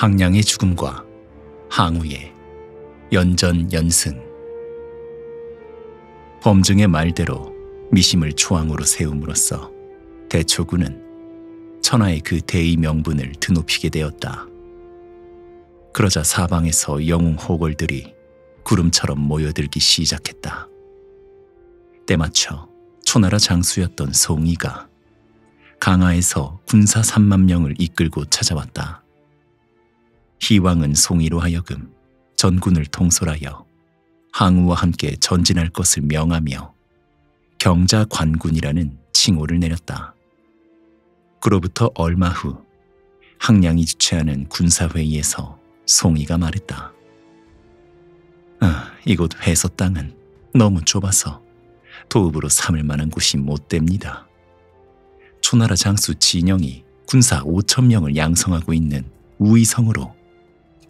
항량의 죽음과 항우의 연전 연승 범증의 말대로 미심을 초항으로 세움으로써 대초군은 천하의 그 대의 명분을 드높이게 되었다. 그러자 사방에서 영웅 호걸들이 구름처럼 모여들기 시작했다. 때맞춰 초나라 장수였던 송이가 강하에서 군사 3만 명을 이끌고 찾아왔다. 희왕은 송이로 하여금 전군을 통솔하여 항우와 함께 전진할 것을 명하며 경자 관군이라는 칭호를 내렸다. 그로부터 얼마 후 항량이 주최하는 군사회의에서 송이가 말했다. 아, 이곳 회서 땅은 너무 좁아서 도읍으로 삼을 만한 곳이 못 됩니다. 초나라 장수 진영이 군사 5천 명을 양성하고 있는 우이성으로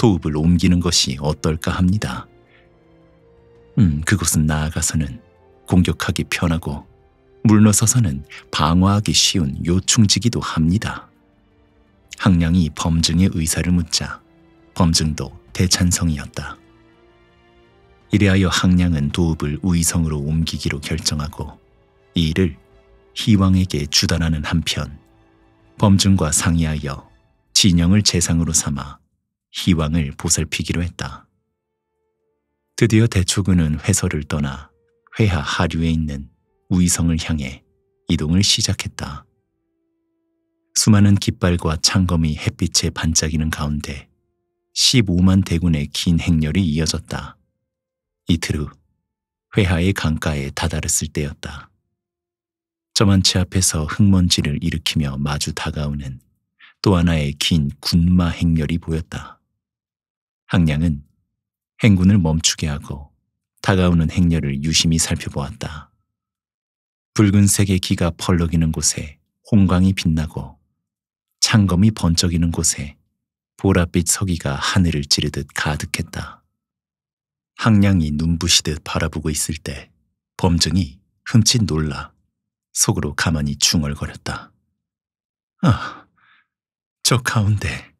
도읍을 옮기는 것이 어떨까 합니다. 음, 그곳은 나아가서는 공격하기 편하고 물러서서는 방어하기 쉬운 요충지기도 합니다. 항량이 범증의 의사를 묻자 범증도 대찬성이었다. 이래하여 항량은 도읍을 우이성으로 옮기기로 결정하고 이 일을 희왕에게 주단하는 한편 범증과 상의하여 진영을 재상으로 삼아 희왕을 보살피기로 했다. 드디어 대초군은 회서를 떠나 회하 하류에 있는 우이성을 향해 이동을 시작했다. 수많은 깃발과 창검이 햇빛에 반짝이는 가운데 15만 대군의 긴 행렬이 이어졌다. 이틀 후 회하의 강가에 다다랐을 때였다. 저만치 앞에서 흙먼지를 일으키며 마주 다가오는 또 하나의 긴 군마 행렬이 보였다. 항량은 행군을 멈추게 하고 다가오는 행렬을 유심히 살펴보았다. 붉은색의 기가 펄럭이는 곳에 홍광이 빛나고 창검이 번쩍이는 곳에 보랏빛 서기가 하늘을 찌르듯 가득했다. 항량이 눈부시듯 바라보고 있을 때 범증이 흠칫 놀라 속으로 가만히 중얼거렸다. 아, 저 가운데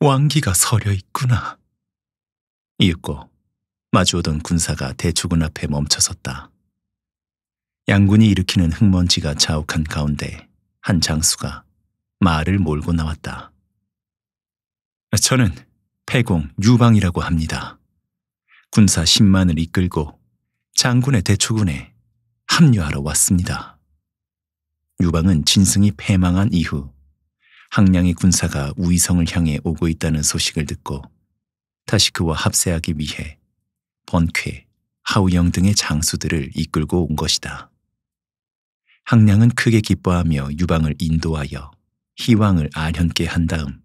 왕기가 서려 있구나. 이윽고 마주오던 군사가 대추군 앞에 멈춰섰다. 양군이 일으키는 흙먼지가 자욱한 가운데 한 장수가 말을 몰고 나왔다. 저는 패공 유방이라고 합니다. 군사 10만을 이끌고 장군의 대초군에 합류하러 왔습니다. 유방은 진승이 패망한 이후 항량의 군사가 우이성을 향해 오고 있다는 소식을 듣고 다시 그와 합세하기 위해 번쾌, 하우영 등의 장수들을 이끌고 온 것이다. 항량은 크게 기뻐하며 유방을 인도하여 희왕을 아련케한 다음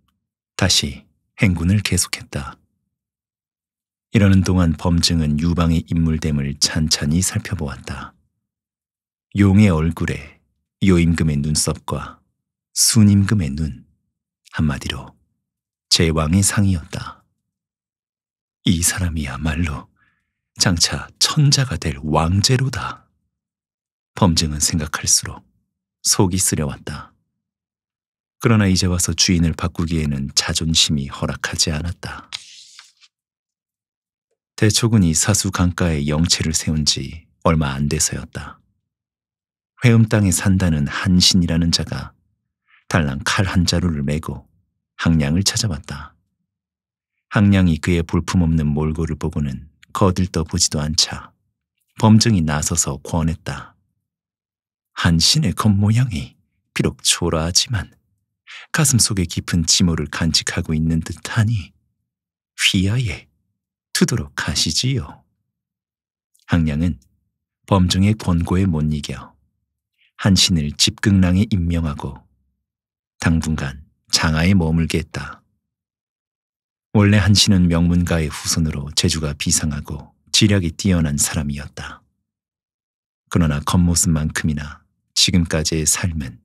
다시 행군을 계속했다. 이러는 동안 범증은 유방의 인물됨을 찬찬히 살펴보았다. 용의 얼굴에 요임금의 눈썹과 순임금의 눈, 한마디로 제왕의 상이었다. 이 사람이야말로 장차 천자가 될 왕제로다. 범증은 생각할수록 속이 쓰려왔다. 그러나 이제 와서 주인을 바꾸기에는 자존심이 허락하지 않았다. 대초군이 사수 강가에 영채를 세운 지 얼마 안 돼서였다. 회음 땅에 산다는 한신이라는 자가 달랑 칼 한 자루를 메고 항량을 찾아왔다. 항량이 그의 볼품없는 몰골을 보고는 거들떠 보지도 않자 범증이 나서서 권했다. 한 신의 겉모양이 비록 초라하지만 가슴 속에 깊은 지모를 간직하고 있는 듯하니 휘하에 투도록 하시지요. 항량은 범증의 권고에 못 이겨 한신을 집극랑에 임명하고 당분간 장하에 머물게 했다. 원래 한씨는 명문가의 후손으로 재주가 비상하고 지략이 뛰어난 사람이었다. 그러나 겉모습만큼이나 지금까지의 삶은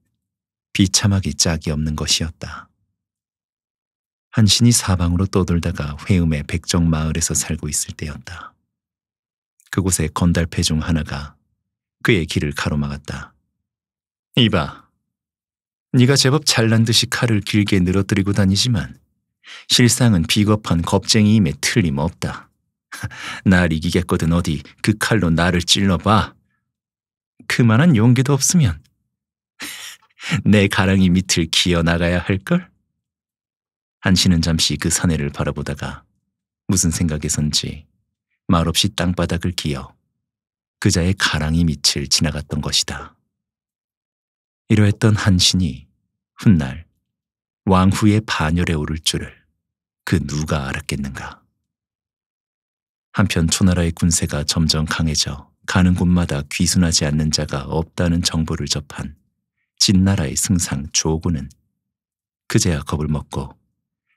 비참하게 짝이 없는 것이었다. 한신이 사방으로 떠돌다가 회음의 백정 마을에서 살고 있을 때였다. 그곳에 건달패 중 하나가 그의 길을 가로막았다. 이봐, 네가 제법 잘난 듯이 칼을 길게 늘어뜨리고 다니지만 실상은 비겁한 겁쟁이임에 틀림없다. 날 이기겠거든 어디 그 칼로 나를 찔러봐. 그만한 용기도 없으면 내 가랑이 밑을 기어나가야 할걸? 한신은 잠시 그 사내를 바라보다가 무슨 생각에선지 말없이 땅바닥을 기어 그자의 가랑이 밑을 지나갔던 것이다. 이러했던 한신이 훗날 왕후의 반열에 오를 줄을 그 누가 알았겠는가. 한편 초나라의 군세가 점점 강해져 가는 곳마다 귀순하지 않는 자가 없다는 정보를 접한 진나라의 승상 조고는 그제야 겁을 먹고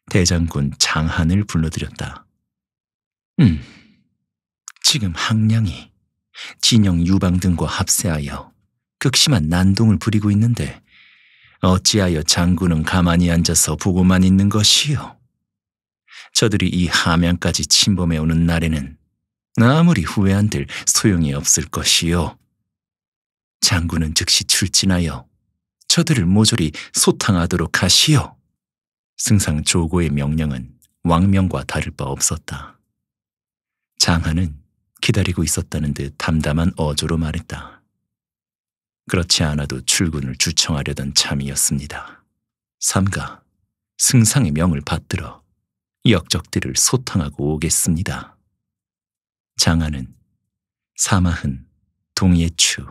대장군 장한을 불러들였다. 음, 지금 항량이 진영 유방 등과 합세하여 극심한 난동을 부리고 있는데 어찌하여 장군은 가만히 앉아서 보고만 있는 것이요? 저들이 이 함양까지 침범해 오는 날에는 아무리 후회한들 소용이 없을 것이요. 장군은 즉시 출진하여 저들을 모조리 소탕하도록 하시오. 승상 조고의 명령은 왕명과 다를 바 없었다. 장하는 기다리고 있었다는 듯 담담한 어조로 말했다. 그렇지 않아도 출근을 주청하려던 참이었습니다. 삼가 승상의 명을 받들어 역적들을 소탕하고 오겠습니다. 장하는 사마흔, 동예추,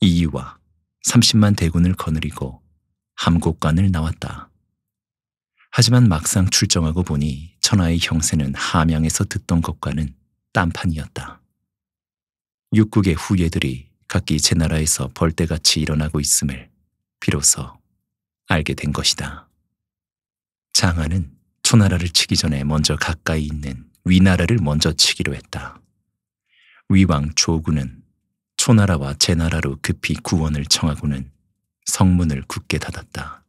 이이와 30만 대군을 거느리고 함곡관을 나왔다. 하지만 막상 출정하고 보니 천하의 형세는 함양에서 듣던 것과는 딴판이었다. 육국의 후예들이 각기 제 나라에서 벌떼같이 일어나고 있음을 비로소 알게 된 것이다. 장하는 초나라를 치기 전에 먼저 가까이 있는 위나라를 먼저 치기로 했다. 위왕 조구는 초나라와 제나라로 급히 구원을 청하고는 성문을 굳게 닫았다.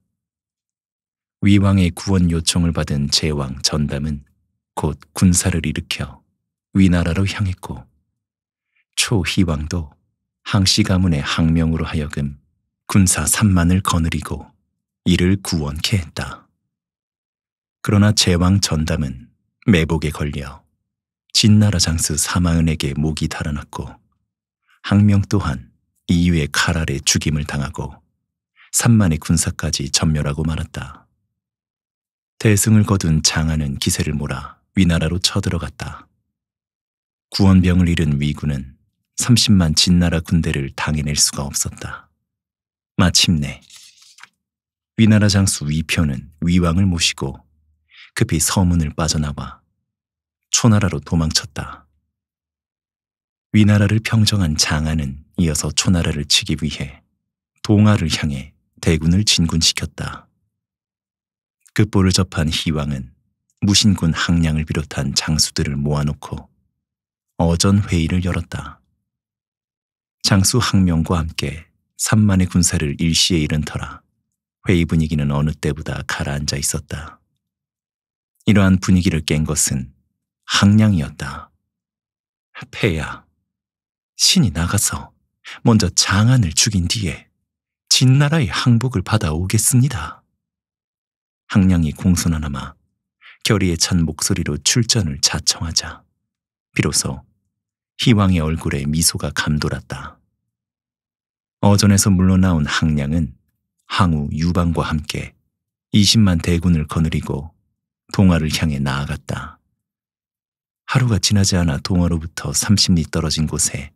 위왕의 구원 요청을 받은 제왕 전담은 곧 군사를 일으켜 위나라로 향했고 초희왕도 항시 가문의 항명으로 하여금 군사 3만을 거느리고 이를 구원케 했다. 그러나 제왕 전담은 매복에 걸려 진나라 장수 사마은에게 목이 달아났고 항명 또한 이유의 칼 아래 죽임을 당하고 3만의 군사까지 전멸하고 말았다. 대승을 거둔 장하는 기세를 몰아 위나라로 쳐들어갔다. 구원병을 잃은 위군은 30만 진나라 군대를 당해낼 수가 없었다. 마침내 위나라 장수 위표는 위왕을 모시고 급히 서문을 빠져나와 초나라로 도망쳤다. 위나라를 평정한 장하는 이어서 초나라를 치기 위해 동아를 향해 대군을 진군시켰다. 급보를 접한 희왕은 무신군 항량을 비롯한 장수들을 모아놓고 어전 회의를 열었다. 장수 항명과 함께 산만의 군사를 일시에 잃은 터라 회의 분위기는 어느 때보다 가라앉아 있었다. 이러한 분위기를 깬 것은 항량이었다. 폐야, 신이 나가서 먼저 장안을 죽인 뒤에 진나라의 항복을 받아오겠습니다. 항량이 공손하나마 결의에 찬 목소리로 출전을 자청하자 비로소 희왕의 얼굴에 미소가 감돌았다. 어전에서 물러나온 항량은 항우 유방과 함께 20만 대군을 거느리고 동화를 향해 나아갔다. 하루가 지나지 않아 동화로부터 30리 떨어진 곳에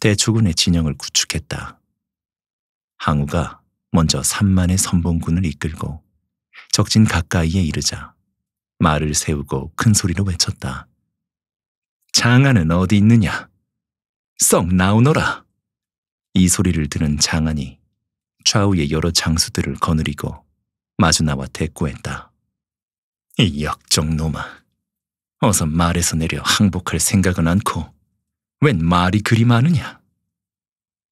대추군의 진영을 구축했다. 항우가 먼저 3만의 선봉군을 이끌고 적진 가까이에 이르자 말을 세우고 큰 소리로 외쳤다. 장안은 어디 있느냐? 썩 나오너라! 이 소리를 들은 장안이 좌우의 여러 장수들을 거느리고 마주 나와 대꾸했다. 이 역적 놈아, 어서 말에서 내려 항복할 생각은 않고 웬 말이 그리 많으냐?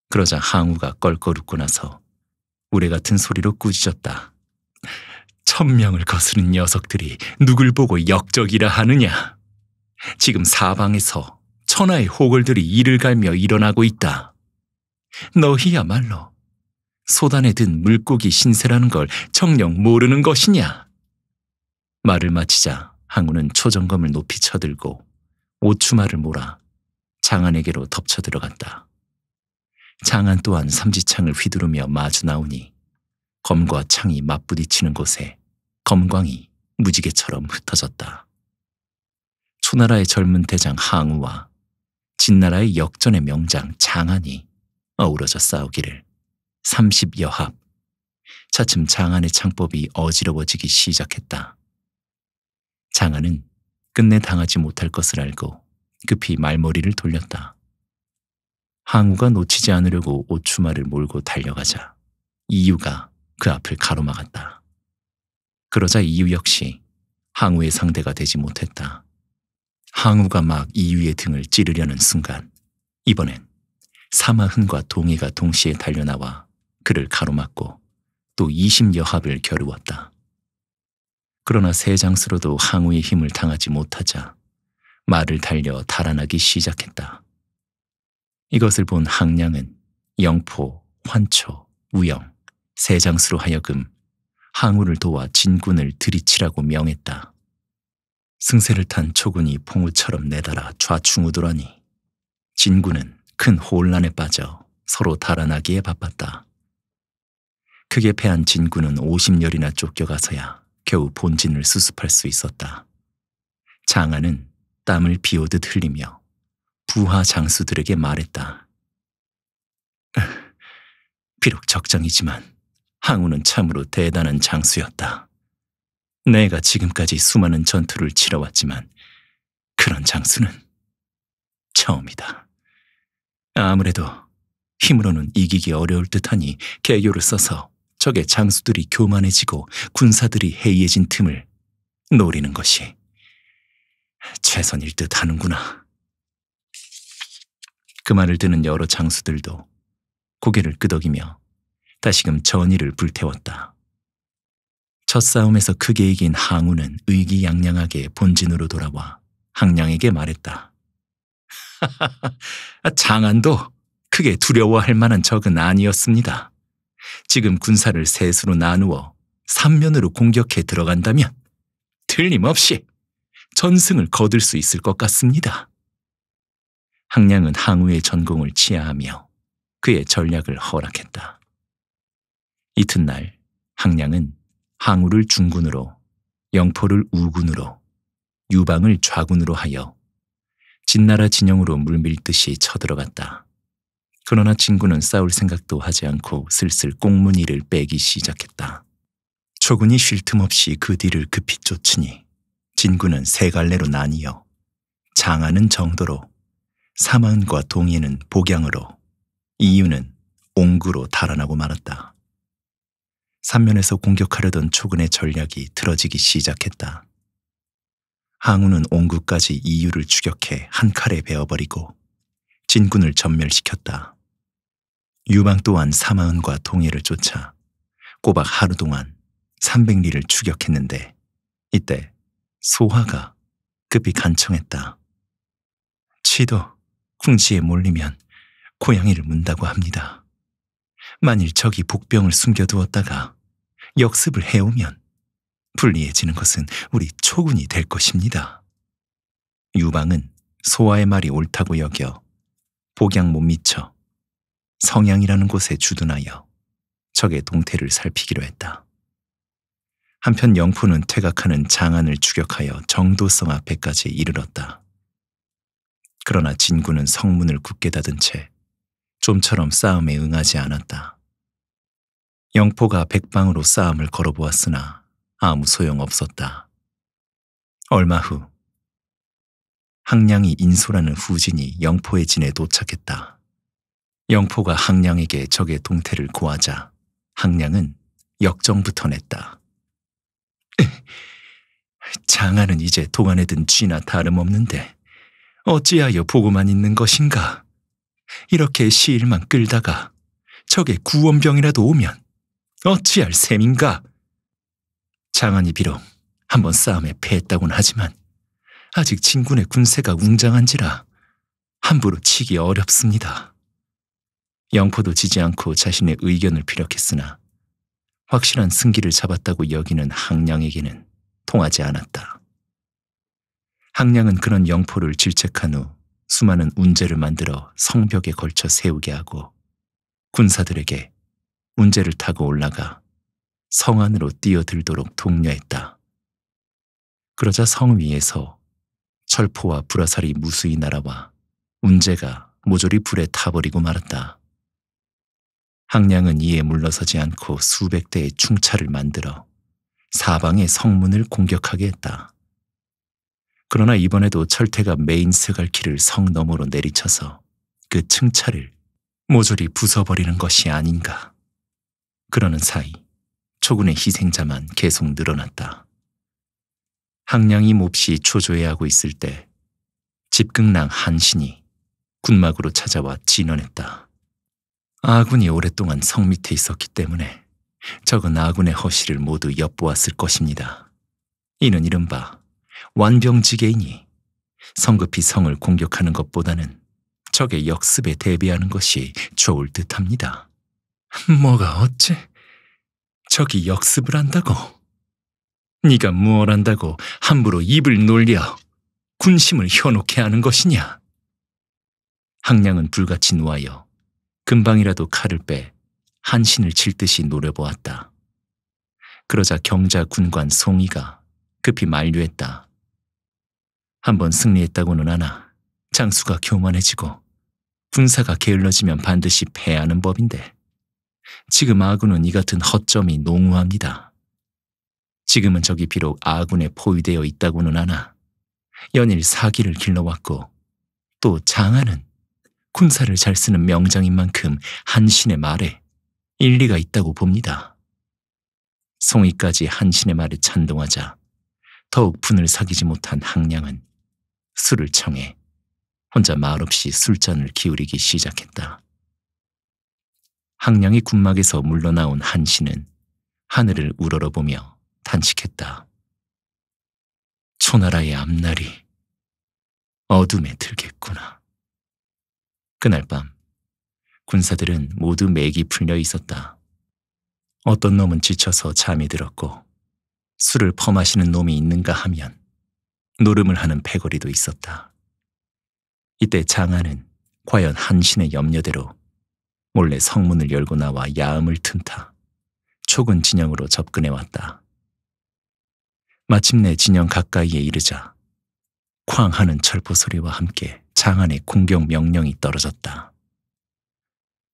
그러자 항우가 껄껄 웃고 나서 우레 같은 소리로 꾸짖었다. 천명을 거스른 녀석들이 누굴 보고 역적이라 하느냐? 지금 사방에서 천하의 호걸들이 이를 갈며 일어나고 있다. 너희야말로 소단에 든 물고기 신세라는 걸 청령 모르는 것이냐? 말을 마치자 항우는 초정검을 높이 쳐들고 오추마를 몰아 장안에게로 덮쳐 들어간다. 장안 또한 삼지창을 휘두르며 마주 나오니 검과 창이 맞부딪히는 곳에 검광이 무지개처럼 흩어졌다. 수나라의 젊은 대장 항우와 진나라의 역전의 명장 장안이 어우러져 싸우기를 30여합 차츰 장안의 창법이 어지러워지기 시작했다. 장안은 끝내 당하지 못할 것을 알고 급히 말머리를 돌렸다. 항우가 놓치지 않으려고 오추마를 몰고 달려가자 이유가 그 앞을 가로막았다. 그러자 이유 역시 항우의 상대가 되지 못했다. 항우가 막 이유의 등을 찌르려는 순간 이번엔 사마흔과 동해가 동시에 달려나와 그를 가로막고 또이심여합을 겨루었다. 그러나 세장스로도 항우의 힘을 당하지 못하자 말을 달려 달아나기 시작했다. 이것을 본 항량은 영포, 환초, 우영, 세장수로 하여금 항우를 도와 진군을 들이치라고 명했다. 승세를 탄 초군이 봉우처럼 내달아 좌충우돌하니 진군은 큰 혼란에 빠져 서로 달아나기에 바빴다. 크게 패한 진군은 50열이나 쫓겨가서야 겨우 본진을 수습할 수 있었다. 장하은 땀을 비오듯 흘리며 부하 장수들에게 말했다. 비록 적장이지만 항우는 참으로 대단한 장수였다. 내가 지금까지 수많은 전투를 치러왔지만 그런 장수는 처음이다. 아무래도 힘으로는 이기기 어려울 듯하니 개교를 써서 적의 장수들이 교만해지고 군사들이 해이해진 틈을 노리는 것이 최선일 듯 하는구나. 그 말을 듣는 여러 장수들도 고개를 끄덕이며 다시금 전의를 불태웠다. 첫 싸움에서 크게 이긴 항우는 의기양양하게 본진으로 돌아와 항량에게 말했다. 아, 장안도 크게 두려워할 만한 적은 아니었습니다. 지금 군사를 셋으로 나누어 3면으로 공격해 들어간다면 틀림없이 전승을 거둘 수 있을 것 같습니다. 항량은 항우의 전공을 치하하며 그의 전략을 허락했다. 이튿날 항량은 항우를 중군으로, 영포를 우군으로, 유방을 좌군으로 하여 진나라 진영으로 물밀듯이 쳐들어갔다. 그러나 친구는 싸울 생각도 하지 않고 슬슬 꽁무니를 빼기 시작했다. 초군이 쉴 틈 없이 그 뒤를 급히 쫓으니 진군은 세 갈래로 나뉘어 장하는 정도로 사마은과 동해는 복양으로 이유는 옹구로 달아나고 말았다. 삼면에서 공격하려던 초근의 전략이 틀어지기 시작했다. 항우는 온구까지 이유를 추격해 한 칼에 베어버리고 진군을 전멸시켰다. 유방 또한 사마은과 동해를 쫓아 꼬박 하루 동안 300리를 추격했는데 이때 소화가 급히 간청했다. 치도 궁지에 몰리면 고양이를 문다고 합니다. 만일 적이 복병을 숨겨두었다가 역습을 해오면 불리해지는 것은 우리 초군이 될 것입니다. 유방은 소아의 말이 옳다고 여겨 복양 못 미쳐 성양이라는 곳에 주둔하여 적의 동태를 살피기로 했다. 한편 영포는 퇴각하는 장안을 추격하여 정도성 앞에까지 이르렀다. 그러나 진구는 성문을 굳게 닫은 채 좀처럼 싸움에 응하지 않았다. 영포가 백방으로 싸움을 걸어보았으나 아무 소용 없었다. 얼마 후 항량이 인솔하는 후진이 영포의 진에 도착했다. 영포가 항량에게 적의 동태를 구하자 항량은 역정부터 냈다. 장하은 이제 동안에 든 쥐나 다름없는데 어찌하여 보고만 있는 것인가? 이렇게 시일만 끌다가 적의 구원병이라도 오면 어찌할 셈인가? 장안이 비록 한번 싸움에 패했다곤 하지만 아직 진군의 군세가 웅장한지라 함부로 치기 어렵습니다. 영포도 지지 않고 자신의 의견을 피력했으나 확실한 승기를 잡았다고 여기는 항량에게는 통하지 않았다. 항량은 그런 영포를 질책한 후 수많은 운제를 만들어 성벽에 걸쳐 세우게 하고 군사들에게 운제를 타고 올라가 성 안으로 뛰어들도록 독려했다. 그러자 성 위에서 철포와 불화살이 무수히 날아와 운제가 모조리 불에 타버리고 말았다. 항량은 이에 물러서지 않고 수백 대의 충차를 만들어 사방의 성문을 공격하게 했다. 그러나 이번에도 철퇴가 메인 스갈키를 성 너머로 내리쳐서 그 층차를 모조리 부숴버리는 것이 아닌가. 그러는 사이 초군의 희생자만 계속 늘어났다. 항량이 몹시 초조해하고 있을 때 집극낭 한신이 군막으로 찾아와 진언했다. 아군이 오랫동안 성 밑에 있었기 때문에 적은 아군의 허실을 모두 엿보았을 것입니다. 이는 이른바 완병지게이니 성급히 성을 공격하는 것보다는 적의 역습에 대비하는 것이 좋을 듯합니다. 뭐가 어째? 적이 역습을 한다고? 네가 무얼 한다고 함부로 입을 놀려 군심을 현혹해 하는 것이냐? 항량은 불같이 놓아여 금방이라도 칼을 빼 한신을 칠 듯이 노려보았다. 그러자 경자 군관 송이가 급히 만류했다. 한번 승리했다고는 하나 장수가 교만해지고 군사가 게을러지면 반드시 패하는 법인데 지금 아군은 이 같은 허점이 농후합니다. 지금은 저기 비록 아군에 포위되어 있다고는 하나 연일 사기를 길러왔고 또 장하는 군사를 잘 쓰는 명장인 만큼 한신의 말에 일리가 있다고 봅니다. 송이까지 한신의 말에 찬동하자 더욱 분을 사귀지 못한 항량은 술을 청해 혼자 말없이 술잔을 기울이기 시작했다. 항량이 군막에서 물러나온 한신은 하늘을 우러러보며 탄식했다. 초나라의 앞날이 어둠에 들겠구나. 그날 밤 군사들은 모두 맥이 풀려 있었다. 어떤 놈은 지쳐서 잠이 들었고 술을 퍼마시는 놈이 있는가 하면 노름을 하는 패거리도 있었다. 이때 장안은 과연 한신의 염려대로 몰래 성문을 열고 나와 야음을 튼타 촉은 진영으로 접근해 왔다. 마침내 진영 가까이에 이르자 쾅 하는 철포 소리와 함께 장안의 공격 명령이 떨어졌다.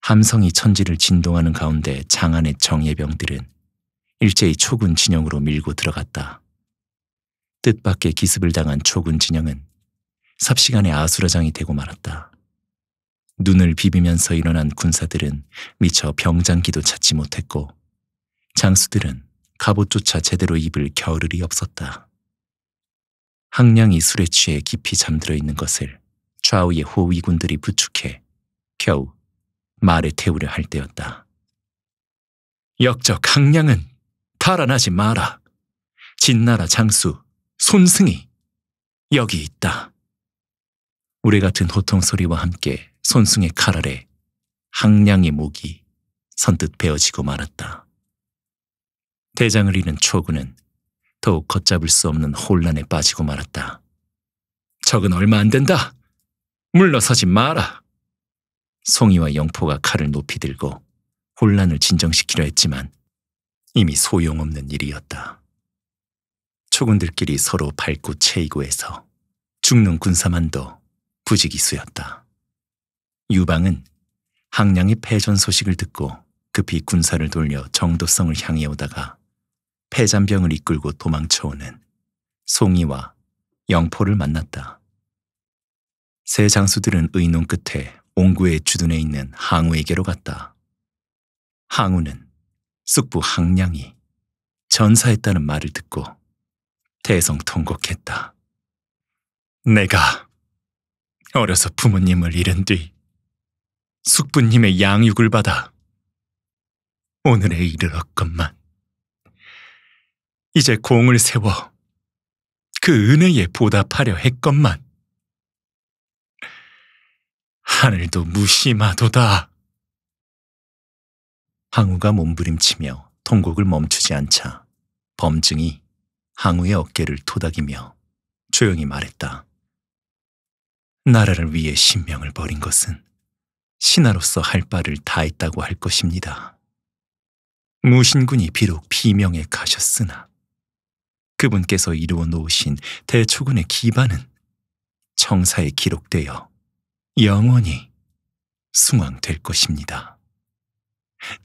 함성이 천지를 진동하는 가운데 장안의 정예병들은 일제히 초군 진영으로 밀고 들어갔다. 뜻밖의 기습을 당한 초군 진영은 삽시간에 아수라장이 되고 말았다. 눈을 비비면서 일어난 군사들은 미처 병장기도 찾지 못했고 장수들은 갑옷조차 제대로 입을 겨를이 없었다. 항량이 술에 취해 깊이 잠들어 있는 것을 좌우의 호위군들이 부축해 겨우 말에 태우려 할 때였다. 역적 항량은 탈환하지 마라. 진나라 장수 손승희 여기 있다. 우리 같은 호통 소리와 함께 손승의 칼 아래 항량의 목이 선뜻 베어지고 말았다. 대장을 잃은 초구는 더욱 걷잡을 수 없는 혼란에 빠지고 말았다. 적은 얼마 안 된다. 물러서지 마라. 송이와 영포가 칼을 높이 들고 혼란을 진정시키려 했지만 이미 소용없는 일이었다. 초군들끼리 서로 밟고 채이고 해서 죽는 군사만도 부지기수였다. 유방은 항량의 패전 소식을 듣고 급히 군사를 돌려 정도성을 향해 오다가 패잔병을 이끌고 도망쳐오는 송이와 영포를 만났다. 세 장수들은 의논 끝에 옹구의 주둔에 있는 항우에게로 갔다. 항우는 숙부 항량이 전사했다는 말을 듣고 대성통곡했다. 내가 어려서 부모님을 잃은 뒤 숙부님의 양육을 받아 오늘에 이르렀건만 이제 공을 세워 그 은혜에 보답하려 했건만 하늘도 무심하도다. 항우가 몸부림치며 통곡을 멈추지 않자 범증이 항우의 어깨를 토닥이며 조용히 말했다. 나라를 위해 신명을 버린 것은 신하로서 할 바를 다했다고 할 것입니다. 무신군이 비록 비명에 가셨으나 그분께서 이루어 놓으신 대초군의 기반은 청사에 기록되어 영원히 숭앙될 것입니다.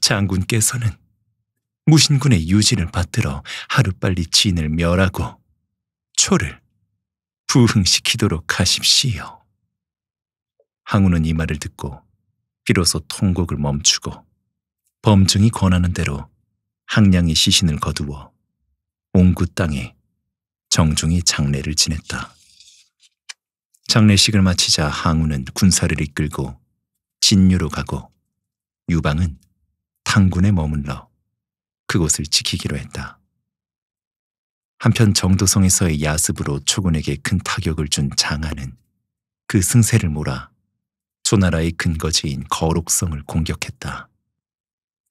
장군께서는 무신군의 유진을 받들어 하루빨리 진을 멸하고 초를 부흥시키도록 하십시오. 항우는 이 말을 듣고 비로소 통곡을 멈추고 범증이 권하는 대로 항량이 시신을 거두어 옹구 땅에 정중히 장례를 지냈다. 장례식을 마치자 항우는 군사를 이끌고 진유로 가고 유방은 항군에 머물러 그곳을 지키기로 했다. 한편 정도성에서의 야습으로 초군에게 큰 타격을 준 장하는 그 승세를 몰아 조나라의 근거지인 거록성을 공격했다.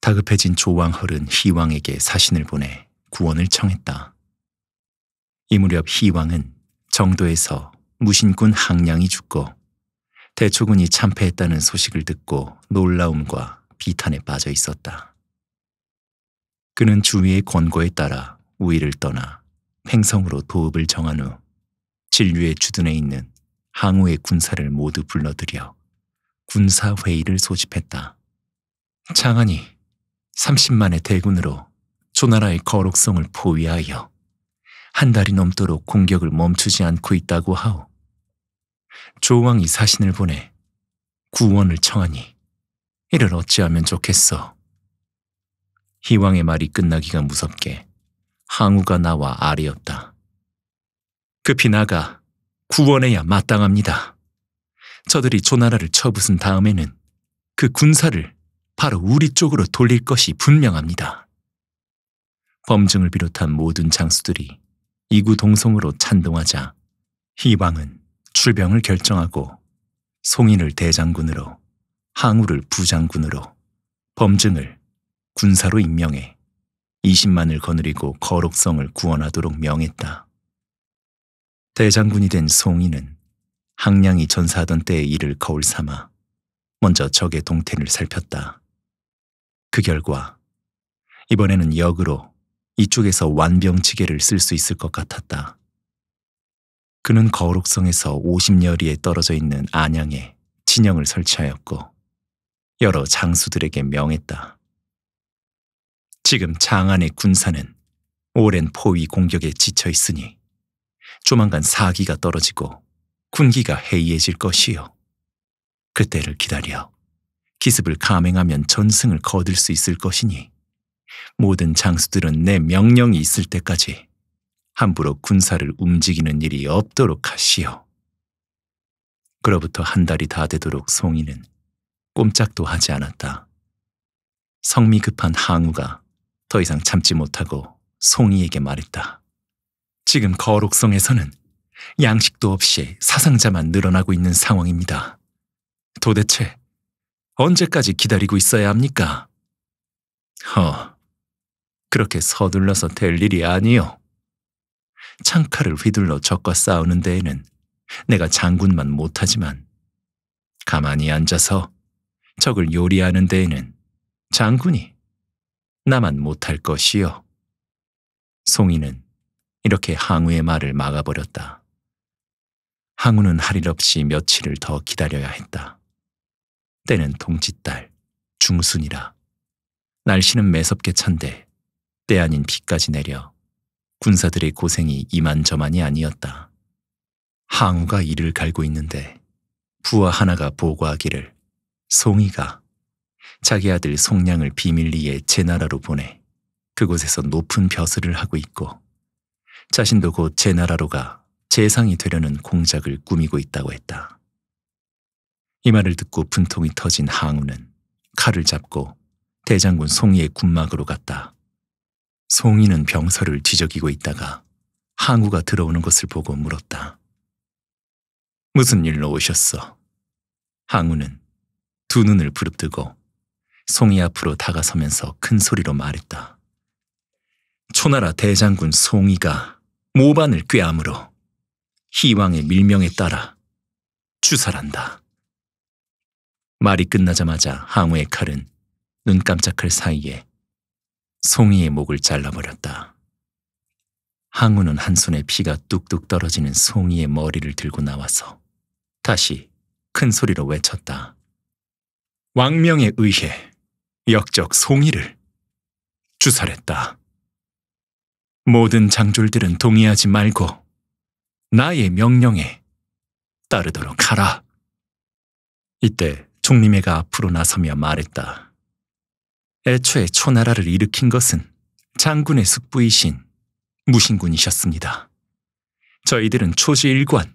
다급해진 조왕헐은 희왕에게 사신을 보내 구원을 청했다. 이 무렵 희왕은 정도에서 무신군 항량이 죽고 대초군이 참패했다는 소식을 듣고 놀라움과 비탄에 빠져 있었다. 그는 주위의 권고에 따라 우위를 떠나 팽성으로 도읍을 정한 후 진류의 주둔에 있는 항우의 군사를 모두 불러들여 군사회의를 소집했다. 장하이 30만의 대군으로 조나라의 거룩성을 포위하여 한 달이 넘도록 공격을 멈추지 않고 있다고 하오. 조왕이 사신을 보내 구원을 청하니 이를 어찌하면 좋겠어. 희왕의 말이 끝나기가 무섭게 항우가 나와 아래였다. 급히 나가 구원해야 마땅합니다. 저들이 조나라를 쳐부순 다음에는 그 군사를 바로 우리 쪽으로 돌릴 것이 분명합니다. 범증을 비롯한 모든 장수들이 이구 동성으로 찬동하자 희왕은 출병을 결정하고 송인을 대장군으로 항우를 부장군으로, 범증을 군사로 임명해 20만을 거느리고 거룩성을 구원하도록 명했다. 대장군이 된 송이는 항량이 전사하던 때의 일을 거울 삼아 먼저 적의 동태를 살폈다. 그 결과 이번에는 역으로 이쪽에서 완병치계를쓸 수 있을 것 같았다. 그는 거룩성에서 50여리에 떨어져 있는 안양에 진영을 설치하였고 여러 장수들에게 명했다. 지금 장안의 군사는 오랜 포위 공격에 지쳐 있으니 조만간 사기가 떨어지고 군기가 해이해질 것이요. 그때를 기다려 기습을 감행하면 전승을 거둘 수 있을 것이니 모든 장수들은 내 명령이 있을 때까지 함부로 군사를 움직이는 일이 없도록 하시오. 그로부터 한 달이 다 되도록 송이는 꼼짝도 하지 않았다. 성미 급한 항우가 더 이상 참지 못하고 송이에게 말했다. 지금 거록성에서는 양식도 없이 사상자만 늘어나고 있는 상황입니다. 도대체 언제까지 기다리고 있어야 합니까? 허, 그렇게 서둘러서 될 일이 아니요. 창칼을 휘둘러 적과 싸우는 데에는 내가 장군만 못하지만 가만히 앉아서 적을 요리하는 데에는 장군이 나만 못할 것이요. 송이는 이렇게 항우의 말을 막아버렸다. 항우는 할 일 없이 며칠을 더 기다려야 했다. 때는 동짓달, 중순이라. 날씨는 매섭게 찬데 때 아닌 비까지 내려 군사들의 고생이 이만저만이 아니었다. 항우가 이를 갈고 있는데 부하 하나가 보고하기를 송이가 자기 아들 송량을 비밀리에 제 나라로 보내 그곳에서 높은 벼슬을 하고 있고 자신도 곧 제 나라로 가 재상이 되려는 공작을 꾸미고 있다고 했다. 이 말을 듣고 분통이 터진 항우는 칼을 잡고 대장군 송이의 군막으로 갔다. 송이는 병서를 뒤적이고 있다가 항우가 들어오는 것을 보고 물었다. 무슨 일로 오셨어? 항우는 두 눈을 부릅뜨고 송이 앞으로 다가서면서 큰 소리로 말했다. 초나라 대장군 송이가 모반을 꾀함으로 희왕의 밀명에 따라 추살한다. 말이 끝나자마자 항우의 칼은 눈 깜짝할 사이에 송이의 목을 잘라버렸다. 항우는 한 손에 피가 뚝뚝 떨어지는 송이의 머리를 들고 나와서 다시 큰 소리로 외쳤다. 왕명에 의해 역적 송이를 주살했다. 모든 장졸들은 동의하지 말고 나의 명령에 따르도록 하라. 이때 총리매가 앞으로 나서며 말했다. 애초에 초나라를 일으킨 것은 장군의 숙부이신 무신군이셨습니다. 저희들은 초지일관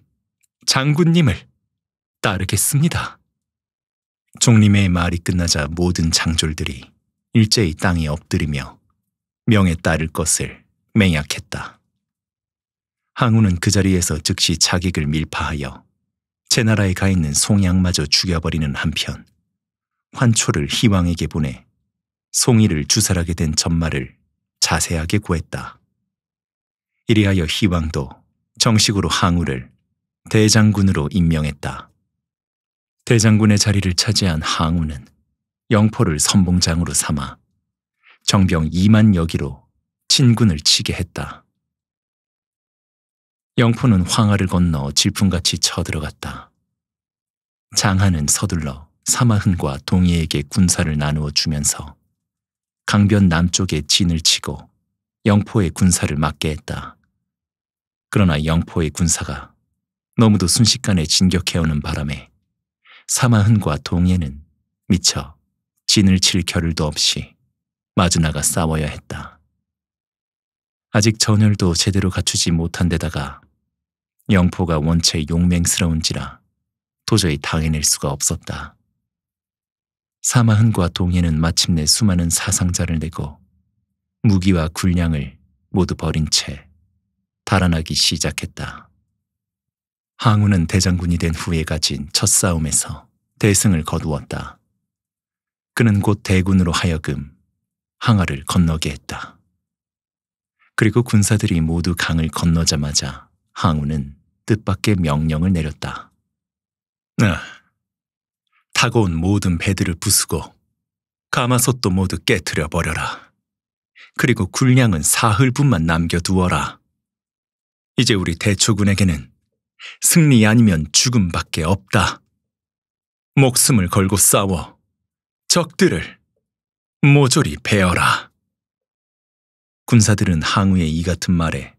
장군님을 따르겠습니다. 종림의 말이 끝나자 모든 장졸들이 일제히 땅에 엎드리며 명에 따를 것을 맹약했다. 항우는 그 자리에서 즉시 자객을 밀파하여 제 나라에 가 있는 송양마저 죽여버리는 한편 환초를 희왕에게 보내 송이를 주살하게 된 전말을 자세하게 구했다 이리하여 희왕도 정식으로 항우를 대장군으로 임명했다. 대장군의 자리를 차지한 항우는 영포를 선봉장으로 삼아 정병 2만 여기로 친군을 치게 했다. 영포는 황하를 건너 질풍같이 쳐들어갔다. 장하는 서둘러 사마흔과 동해에게 군사를 나누어 주면서 강변 남쪽에 진을 치고 영포의 군사를 막게 했다. 그러나 영포의 군사가 너무도 순식간에 진격해오는 바람에 사마흔과 동해는 미처 진을 칠 겨를도 없이 마주나가 싸워야 했다. 아직 전열도 제대로 갖추지 못한 데다가 영포가 원체 용맹스러운지라 도저히 당해낼 수가 없었다. 사마흔과 동해는 마침내 수많은 사상자를 내고 무기와 군량을 모두 버린 채 달아나기 시작했다. 항우는 대장군이 된 후에 가진 첫 싸움에서 대승을 거두었다. 그는 곧 대군으로 하여금 항아를 건너게 했다. 그리고 군사들이 모두 강을 건너자마자 항우는 뜻밖의 명령을 내렸다. 아, 네. 타고 온 모든 배들을 부수고 가마솥도 모두 깨뜨려 버려라. 그리고 군량은 사흘분만 남겨두어라. 이제 우리 대초군에게는 승리 아니면 죽음밖에 없다. 목숨을 걸고 싸워 적들을 모조리 베어라. 군사들은 항우의 이 같은 말에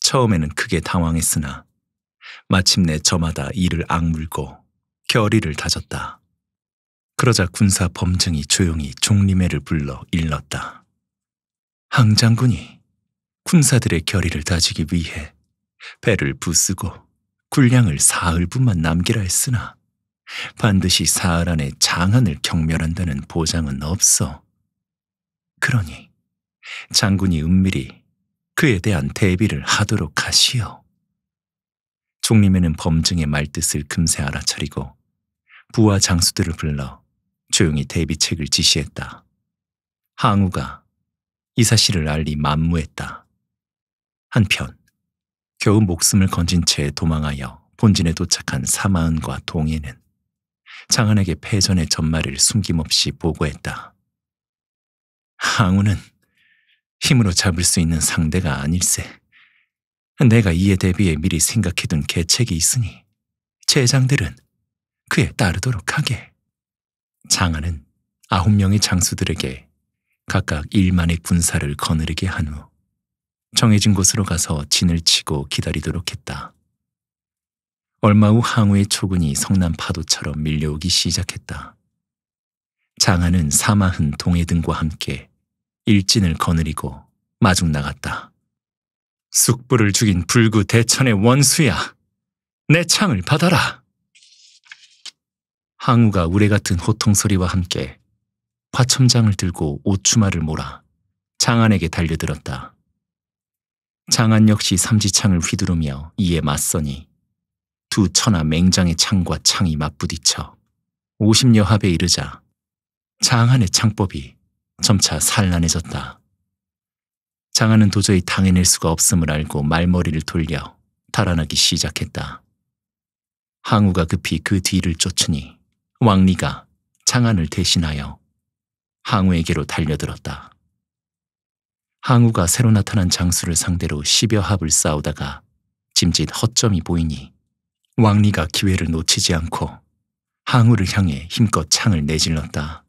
처음에는 크게 당황했으나 마침내 저마다 이를 악물고 결의를 다졌다. 그러자 군사 범증이 조용히 종림회를 불러 일렀다. 항 장군이 군사들의 결의를 다지기 위해 배를 부수고 군량을 사흘뿐만 남기라 했으나 반드시 사흘 안에 장안을 경멸한다는 보장은 없어. 그러니 장군이 은밀히 그에 대한 대비를 하도록 하시오. 종림에는 범증의 말뜻을 금세 알아차리고 부하 장수들을 불러 조용히 대비책을 지시했다. 항우가 이 사실을 알리 만무했다. 한편 겨우 목숨을 건진 채 도망하여 본진에 도착한 사마은과 동해는 장안에게 패전의 전말을 숨김없이 보고했다. 항우는 힘으로 잡을 수 있는 상대가 아닐세. 내가 이에 대비해 미리 생각해둔 계책이 있으니 제장들은 그에 따르도록 하게. 장안은 아홉 명의 장수들에게 각각 일만의 군사를 거느리게 한후 정해진 곳으로 가서 진을 치고 기다리도록 했다. 얼마 후 항우의 초근이 성난 파도처럼 밀려오기 시작했다. 장하는 사마흔 동해 등과 함께 일진을 거느리고 마중 나갔다. 숙부를 죽인 불구 대천의 원수야! 내 창을 받아라! 항우가 우레 같은 호통 소리와 함께 화첨장을 들고 오추마를 몰아 장안에게 달려들었다. 장안 역시 삼지창을 휘두르며 이에 맞서니 두 천하 맹장의 창과 창이 맞부딪혀 50여 합에 이르자 장안의 창법이 점차 산란해졌다. 장안은 도저히 당해낼 수가 없음을 알고 말머리를 돌려 달아나기 시작했다. 항우가 급히 그 뒤를 쫓으니 왕리가 장안을 대신하여 항우에게로 달려들었다. 항우가 새로 나타난 장수를 상대로 십여 합을 싸우다가 짐짓 허점이 보이니 왕리가 기회를 놓치지 않고 항우를 향해 힘껏 창을 내질렀다.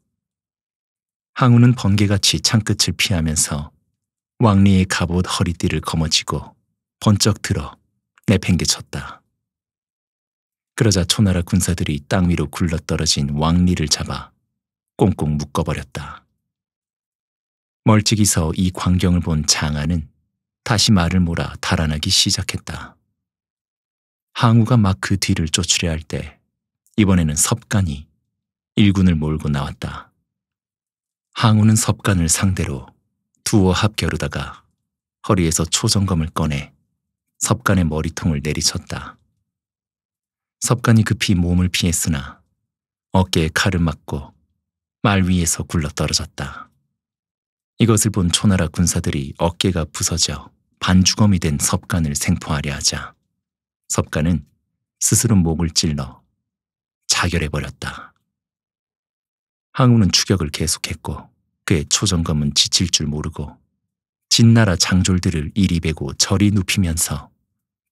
항우는 번개같이 창끝을 피하면서 왕리의 갑옷 허리띠를 거머쥐고 번쩍 들어 내팽개쳤다. 그러자 초나라 군사들이 땅 위로 굴러떨어진 왕리를 잡아 꽁꽁 묶어버렸다. 멀찍이서 이 광경을 본장하은 다시 말을 몰아 달아나기 시작했다. 항우가 막 그 뒤를 쫓으려 할 때 이번에는 섭간이 일군을 몰고 나왔다. 항우는 섭간을 상대로 두어 합겨루다가 허리에서 초정검을 꺼내 섭간의 머리통을 내리쳤다. 섭간이 급히 몸을 피했으나 어깨에 칼을 맞고 말 위에서 굴러 떨어졌다. 이것을 본 초나라 군사들이 어깨가 부서져 반주검이 된 섭간을 생포하려 하자 섭간은 스스로 목을 찔러 자결해버렸다. 항우는 추격을 계속했고 그의 초정검은 지칠 줄 모르고 진나라 장졸들을 이리 베고 저리 눕히면서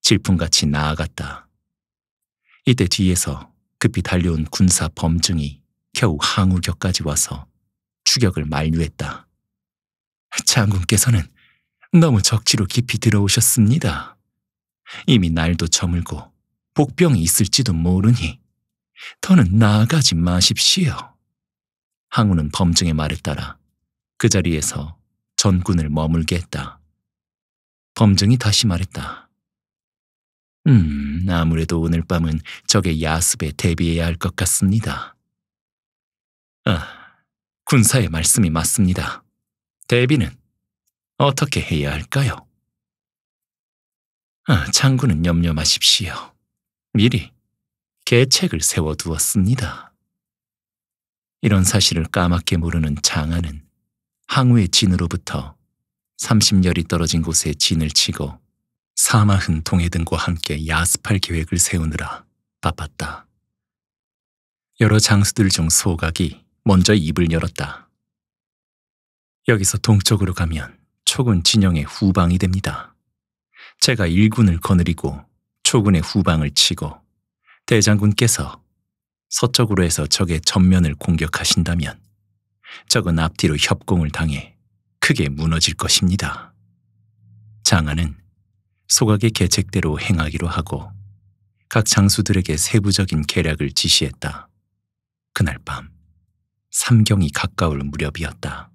질풍같이 나아갔다. 이때 뒤에서 급히 달려온 군사 범증이 겨우 항우 곁까지 와서 추격을 만류했다. 장군께서는 너무 적지로 깊이 들어오셨습니다. 이미 날도 저물고 복병이 있을지도 모르니 더는 나아가지 마십시오. 항우는 범증의 말에 따라 그 자리에서 전군을 머물게 했다. 범증이 다시 말했다. 음, 아무래도 오늘 밤은 적의 야습에 대비해야 할 것 같습니다. 아, 군사의 말씀이 맞습니다. 대비는 어떻게 해야 할까요? 아, 장군은 염려 마십시오. 미리 계책을 세워두었습니다. 이런 사실을 까맣게 모르는 장하은 항우의 진으로부터 30열이 떨어진 곳에 진을 치고 사마흔 동해 등과 함께 야습할 계획을 세우느라 바빴다. 여러 장수들 중 소각이 먼저 입을 열었다. 여기서 동쪽으로 가면 초군 진영의 후방이 됩니다. 제가 일군을 거느리고 초군의 후방을 치고 대장군께서 서쪽으로 해서 적의 전면을 공격하신다면 적은 앞뒤로 협공을 당해 크게 무너질 것입니다. 장안은 소각의 계책대로 행하기로 하고 각 장수들에게 세부적인 계략을 지시했다. 그날 밤 삼경이 가까울 무렵이었다.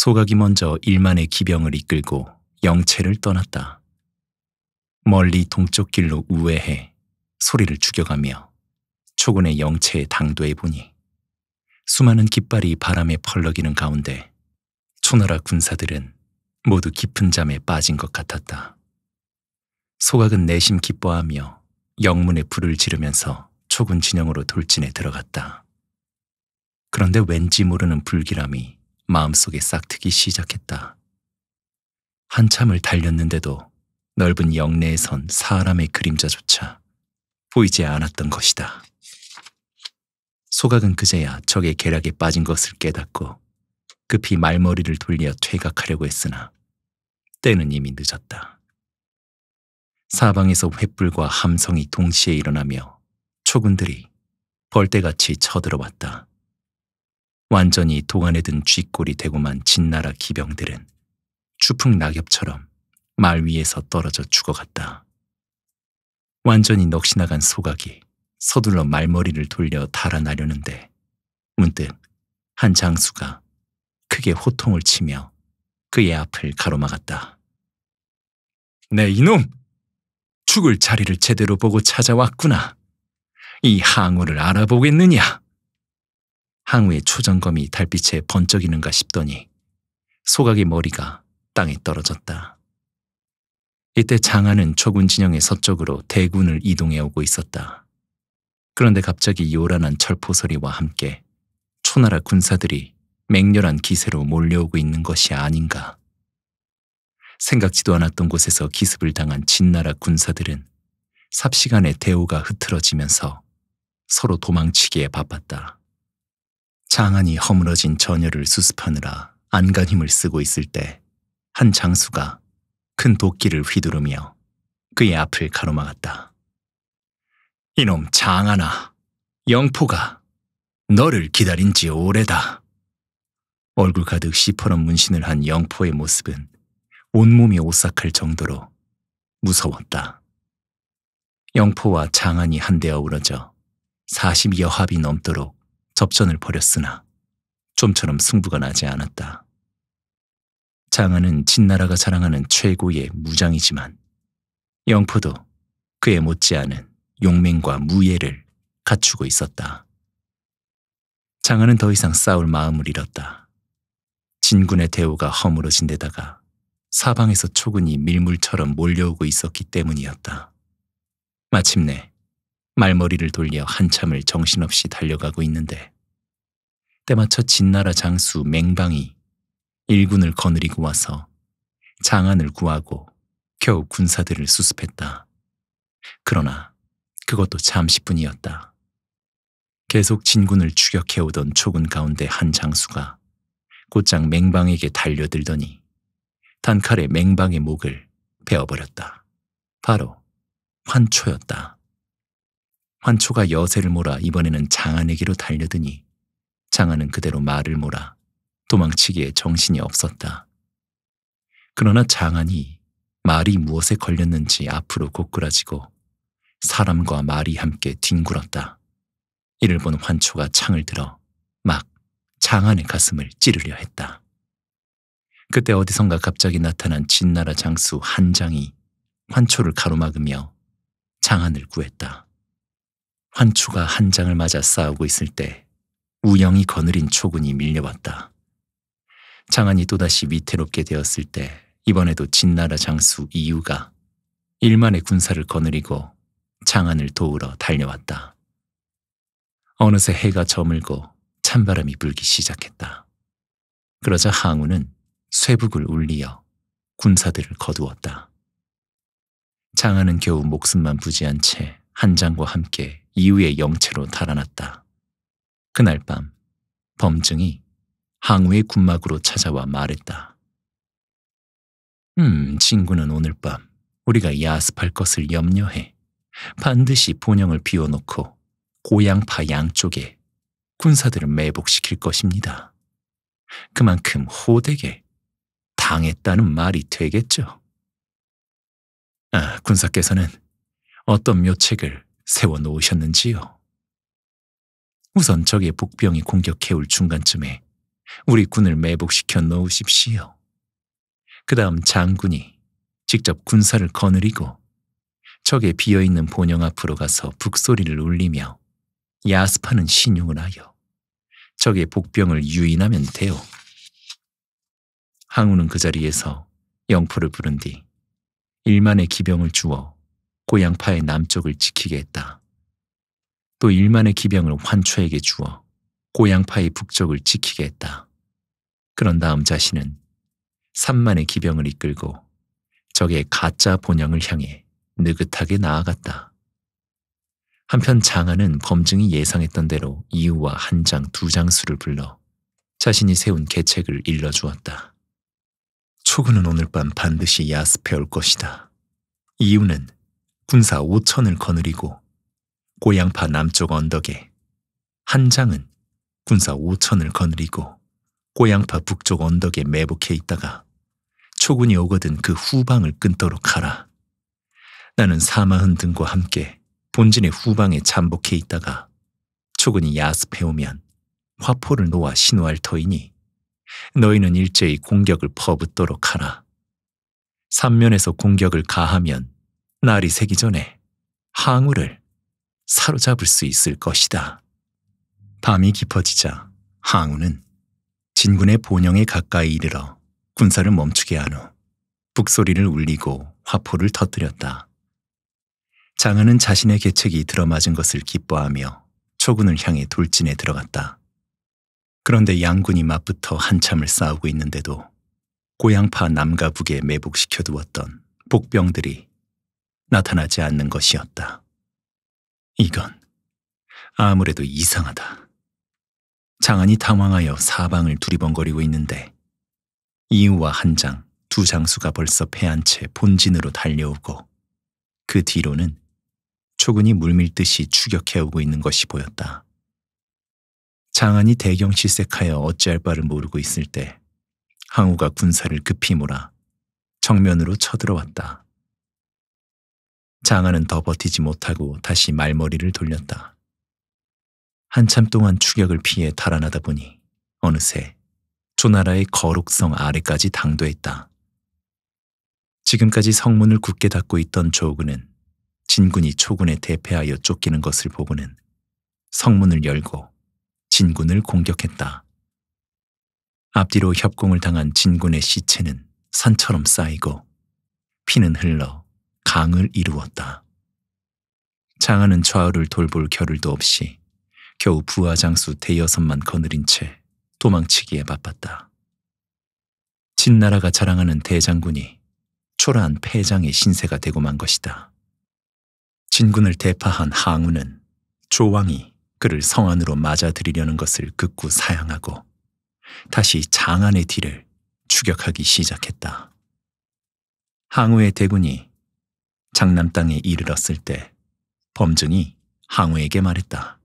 소각이 먼저 일만의 기병을 이끌고 영채를 떠났다. 멀리 동쪽 길로 우회해 소리를 죽여가며 초근의 영채에 당도해 보니 수많은 깃발이 바람에 펄럭이는 가운데 초나라 군사들은 모두 깊은 잠에 빠진 것 같았다. 소각은 내심 기뻐하며 영문에 불을 지르면서 초군 진영으로 돌진해 들어갔다. 그런데 왠지 모르는 불길함이 마음속에 싹트기 시작했다. 한참을 달렸는데도 넓은 영내에선 사람의 그림자조차 보이지 않았던 것이다. 소각은 그제야 적의 계략에 빠진 것을 깨닫고 급히 말머리를 돌려 퇴각하려고 했으나 때는 이미 늦었다. 사방에서 횃불과 함성이 동시에 일어나며 초군들이 벌떼같이 쳐들어왔다. 완전히 동안에 든 쥐꼴이 되고만 진나라 기병들은 추풍 낙엽처럼 말 위에서 떨어져 죽어갔다. 완전히 넋이나간 소각이 서둘러 말머리를 돌려 달아나려는데 문득 한 장수가 크게 호통을 치며 그의 앞을 가로막았다. 네 이놈! 죽을 자리를 제대로 보고 찾아왔구나. 이 항우를 알아보겠느냐? 항우의 초장검이 달빛에 번쩍이는가 싶더니 소각의 머리가 땅에 떨어졌다. 이때 장안은 초군 진영의 서쪽으로 대군을 이동해 오고 있었다. 그런데 갑자기 요란한 철포 소리와 함께 초나라 군사들이 맹렬한 기세로 몰려오고 있는 것이 아닌가. 생각지도 않았던 곳에서 기습을 당한 진나라 군사들은 삽시간에 대오가 흐트러지면서 서로 도망치기에 바빴다. 상안이 허물어진 전열을 수습하느라 안간 힘을 쓰고 있을 때 한 장수가 큰 도끼를 휘두르며 그의 앞을 가로막았다. 이놈 장하나, 영포가 너를 기다린 지 오래다. 얼굴 가득 시퍼런 문신을 한 영포의 모습은 온몸이 오싹할 정도로 무서웠다. 영포와 장안이 한대어 우러져 40여합이 넘도록 접전을 벌였으나 좀처럼 승부가 나지 않았다. 장하은 진나라가 자랑하는 최고의 무장이지만 영포도 그에 못지않은 용맹과 무예를 갖추고 있었다. 장하은더 이상 싸울 마음을 잃었다. 진군의 대우가 허물어진 데다가 사방에서 초근이 밀물처럼 몰려오고 있었기 때문이었다. 마침내 말머리를 돌려 한참을 정신없이 달려가고 있는데 때마쳐 진나라 장수 맹방이 일군을 거느리고 와서 장안을 구하고 겨우 군사들을 수습했다. 그러나 그것도 잠시뿐이었다. 계속 진군을 추격해오던 초군 가운데 한 장수가 곧장 맹방에게 달려들더니 단칼에 맹방의 목을 베어버렸다. 바로 환초였다. 환초가 여세를 몰아 이번에는 장안에게로 달려드니 장안은 그대로 말을 몰아 도망치기에 정신이 없었다. 그러나 장안이 말이 무엇에 걸렸는지 앞으로 고꾸라지고 사람과 말이 함께 뒹굴었다. 이를 본 환초가 창을 들어 막 장안의 가슴을 찌르려 했다. 그때 어디선가 갑자기 나타난 진나라 장수 한장이 환초를 가로막으며 장안을 구했다. 환초가 한 장을 맞아 싸우고 있을 때 우영이 거느린 초군이 밀려왔다. 장안이 또다시 위태롭게 되었을 때 이번에도 진나라 장수 이유가 일만의 군사를 거느리고 장안을 도우러 달려왔다. 어느새 해가 저물고 찬바람이 불기 시작했다. 그러자 항우는 쇠북을 울리어 군사들을 거두었다. 장안은 겨우 목숨만 부지한 채 한장과 함께 이후에 영체로 달아났다. 그날 밤 범증이 항우의 군막으로 찾아와 말했다. 음, 친구는 오늘 밤 우리가 야습할 것을 염려해 반드시 본영을 비워놓고 고양파 양쪽에 군사들을 매복시킬 것입니다. 그만큼 호되게 당했다는 말이 되겠죠. 아, 군사께서는 어떤 묘책을 세워놓으셨는지요. 우선 적의 복병이 공격해올 중간쯤에 우리 군을 매복시켜 놓으십시오. 그 다음 장군이 직접 군사를 거느리고 적의 비어있는 본영 앞으로 가서 북소리를 울리며 야습하는 신용을 하여 적의 복병을 유인하면 돼요. 항우는 그 자리에서 영포를 부른 뒤 일만의 기병을 주어 고양파의 남쪽을 지키게 했다. 또 일만의 기병을 환초에게 주어 고양파의 북쪽을 지키게 했다. 그런 다음 자신은 3만의 기병을 이끌고 적의 가짜 본영을 향해 느긋하게 나아갔다. 한편 장하는 범증이 예상했던 대로 이유와 한 장, 두 장수를 불러 자신이 세운 계책을 일러주었다. 초구는 오늘 밤 반드시 야습해 올 것이다. 이유는 군사 5천을 거느리고 고양파 남쪽 언덕에 한 장은 군사 5천을 거느리고 고양파 북쪽 언덕에 매복해 있다가 초군이 오거든 그 후방을 끊도록 하라. 나는 사마흔 등과 함께 본진의 후방에 잠복해 있다가 초군이 야습해 오면 화포를 놓아 신호할 터이니 너희는 일제히 공격을 퍼붓도록 하라. 삼면에서 공격을 가하면 날이 새기 전에 항우를 사로잡을 수 있을 것이다. 밤이 깊어지자 항우는 진군의 본영에 가까이 이르러 군사를 멈추게 한 후 북소리를 울리고 화포를 터뜨렸다. 장하은 자신의 계책이 들어맞은 것을 기뻐하며 초군을 향해 돌진에 들어갔다. 그런데 양군이 맞붙어 한참을 싸우고 있는데도 고향파 남가 북에 매복시켜 두었던 복병들이 나타나지 않는 것이었다. 이건 아무래도 이상하다. 장안이 당황하여 사방을 두리번거리고 있는데 이우와 한 장, 두 장수가 벌써 패한 채 본진으로 달려오고 그 뒤로는 초근이 물밀듯이 추격해오고 있는 것이 보였다. 장안이 대경실색하여 어찌할 바를 모르고 있을 때 항우가 군사를 급히 몰아 정면으로 쳐들어왔다. 장하는 더 버티지 못하고 다시 말머리를 돌렸다. 한참 동안 추격을 피해 달아나다 보니 어느새 조나라의 거룩성 아래까지 당도했다. 지금까지 성문을 굳게 닫고 있던 조우군은 진군이 초군에 대패하여 쫓기는 것을 보고는 성문을 열고 진군을 공격했다. 앞뒤로 협공을 당한 진군의 시체는 산처럼 쌓이고 피는 흘러 강을 이루었다. 장하는 좌우를 돌볼 겨를도 없이 겨우 부하 장수 대여섯만 거느린 채 도망치기에 바빴다. 진나라가 자랑하는 대장군이 초라한 패장의 신세가 되고 만 것이다. 진군을 대파한 항우는 조왕이 그를 성안으로 맞아들이려는 것을 극구 사양하고 다시 장안의 뒤를 추격하기 시작했다. 항우의 대군이 장남 땅에 이르렀을 때범증이 항우에게 말했다.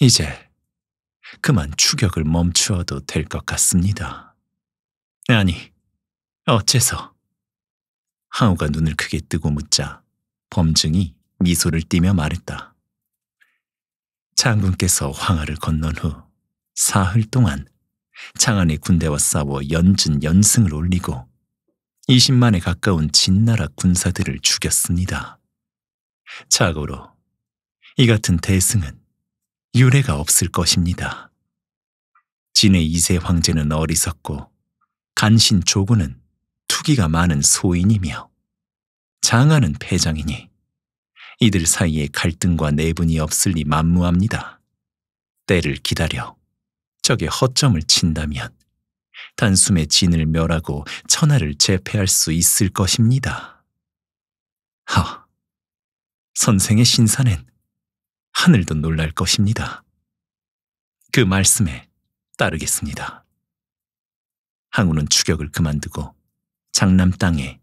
이제 그만 추격을 멈추어도 될 것 같습니다. 아니, 어째서? 항우가 눈을 크게 뜨고 묻자 범증이 미소를 띠며 말했다. 장군께서 황하를 건넌 후 사흘 동안 장안의 군대와 싸워 연진 연승을 올리고 20만에 가까운 진나라 군사들을 죽였습니다. 자고로 이 같은 대승은 유례가 없을 것입니다. 진의 이세 황제는 어리석고 간신 조군은 투기가 많은 소인이며 장하는 패장이니 이들 사이에 갈등과 내분이 없을리 만무합니다. 때를 기다려 적의 허점을 친다면 단숨에 진을 멸하고 천하를 제패할 수 있을 것입니다. 하, 선생의 신사는 하늘도 놀랄 것입니다. 그 말씀에 따르겠습니다. 항우는 추격을 그만두고 장남 땅에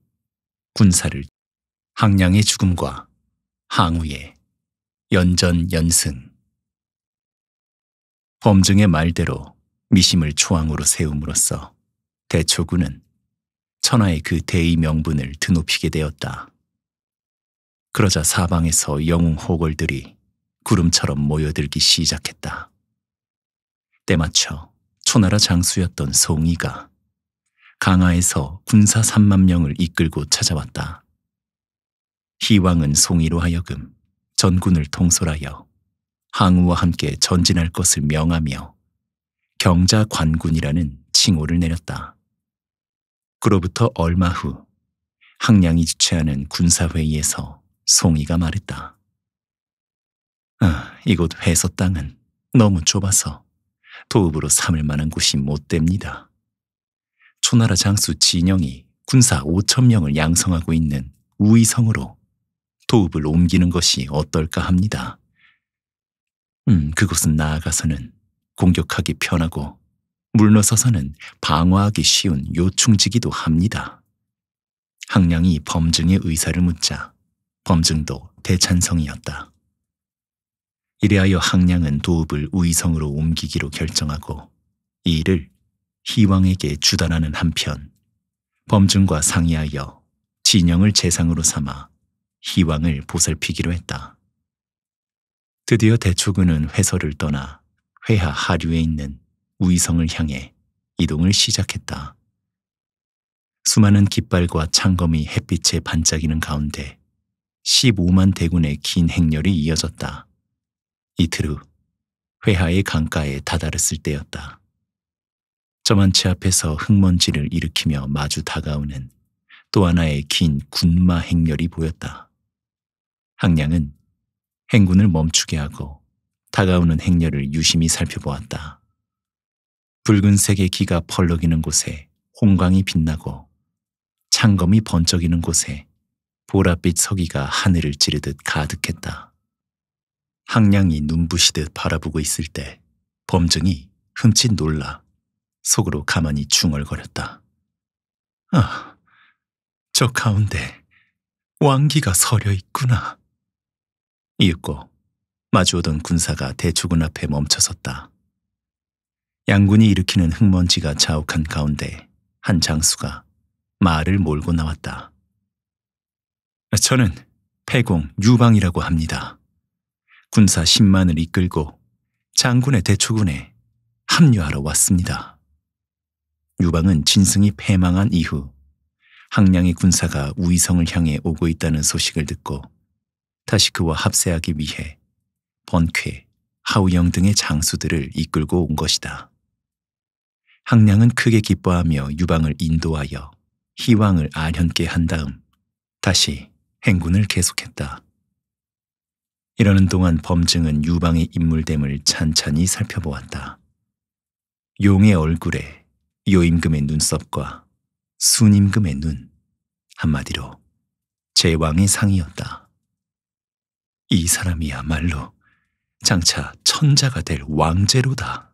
군사를 항량의 죽음과 항우의 연전 연승 범증의 말대로 미심을 초항으로 세움으로써 대초군은 천하의 그 대의 명분을 드높이게 되었다. 그러자 사방에서 영웅 호걸들이 구름처럼 모여들기 시작했다. 때맞춰 초나라 장수였던 송이가 강하에서 군사 3만 명을 이끌고 찾아왔다. 희왕은 송이로 하여금 전군을 통솔하여 항우와 함께 전진할 것을 명하며 경자 관군이라는 칭호를 내렸다. 그로부터 얼마 후 항량이 주최하는 군사회의에서 송이가 말했다. 아, 이곳 회서 땅은 너무 좁아서 도읍으로 삼을 만한 곳이 못 됩니다. 초나라 장수 진영이 군사 5천 명을 양성하고 있는 우이성으로 도읍을 옮기는 것이 어떨까 합니다. 음, 그곳은 나아가서는 공격하기 편하고 물러서서는 방어하기 쉬운 요충지기도 합니다. 항량이 범증의 의사를 묻자 범증도 대찬성이었다. 이래하여 항량은 도읍을 우이성으로 옮기기로 결정하고 이 일을 희왕에게 주단하는 한편 범증과 상의하여 진영을 재상으로 삼아 희왕을 보살피기로 했다. 드디어 대추군은 회서를 떠나 회하 하류에 있는 우이성을 향해 이동을 시작했다. 수많은 깃발과 창검이 햇빛에 반짝이는 가운데 15만 대군의 긴 행렬이 이어졌다. 이틀 후 회하의 강가에 다다랐을 때였다. 저만치 앞에서 흙먼지를 일으키며 마주 다가오는 또 하나의 긴 군마 행렬이 보였다. 항량은 행군을 멈추게 하고 다가오는 행렬을 유심히 살펴보았다. 붉은색의 기가 펄럭이는 곳에 홍광이 빛나고 창검이 번쩍이는 곳에 보랏빛 서기가 하늘을 찌르듯 가득했다. 항량이 눈부시듯 바라보고 있을 때 범증이 흠칫 놀라 속으로 가만히 중얼거렸다. 아, 저 가운데 왕기가 서려 있구나. 이윽고 마주오던 군사가 대추군 앞에 멈춰섰다. 양군이 일으키는 흙먼지가 자욱한 가운데 한 장수가 말을 몰고 나왔다. 저는 폐공 유방이라고 합니다. 군사 10만을 이끌고 장군의 대추군에 합류하러 왔습니다. 유방은 진승이 패망한 이후 항량의 군사가 우이성을 향해 오고 있다는 소식을 듣고 다시 그와 합세하기 위해 번쾌, 하우영 등의 장수들을 이끌고 온 것이다. 항량은 크게 기뻐하며 유방을 인도하여 희왕을 아련케 한 다음 다시 행군을 계속했다. 이러는 동안 범증은 유방의 인물됨을 찬찬히 살펴보았다. 용의 얼굴에 요임금의 눈썹과 순임금의 눈, 한마디로 제왕의 상이었다. 이 사람이야말로 장차 천자가 될 왕제로다.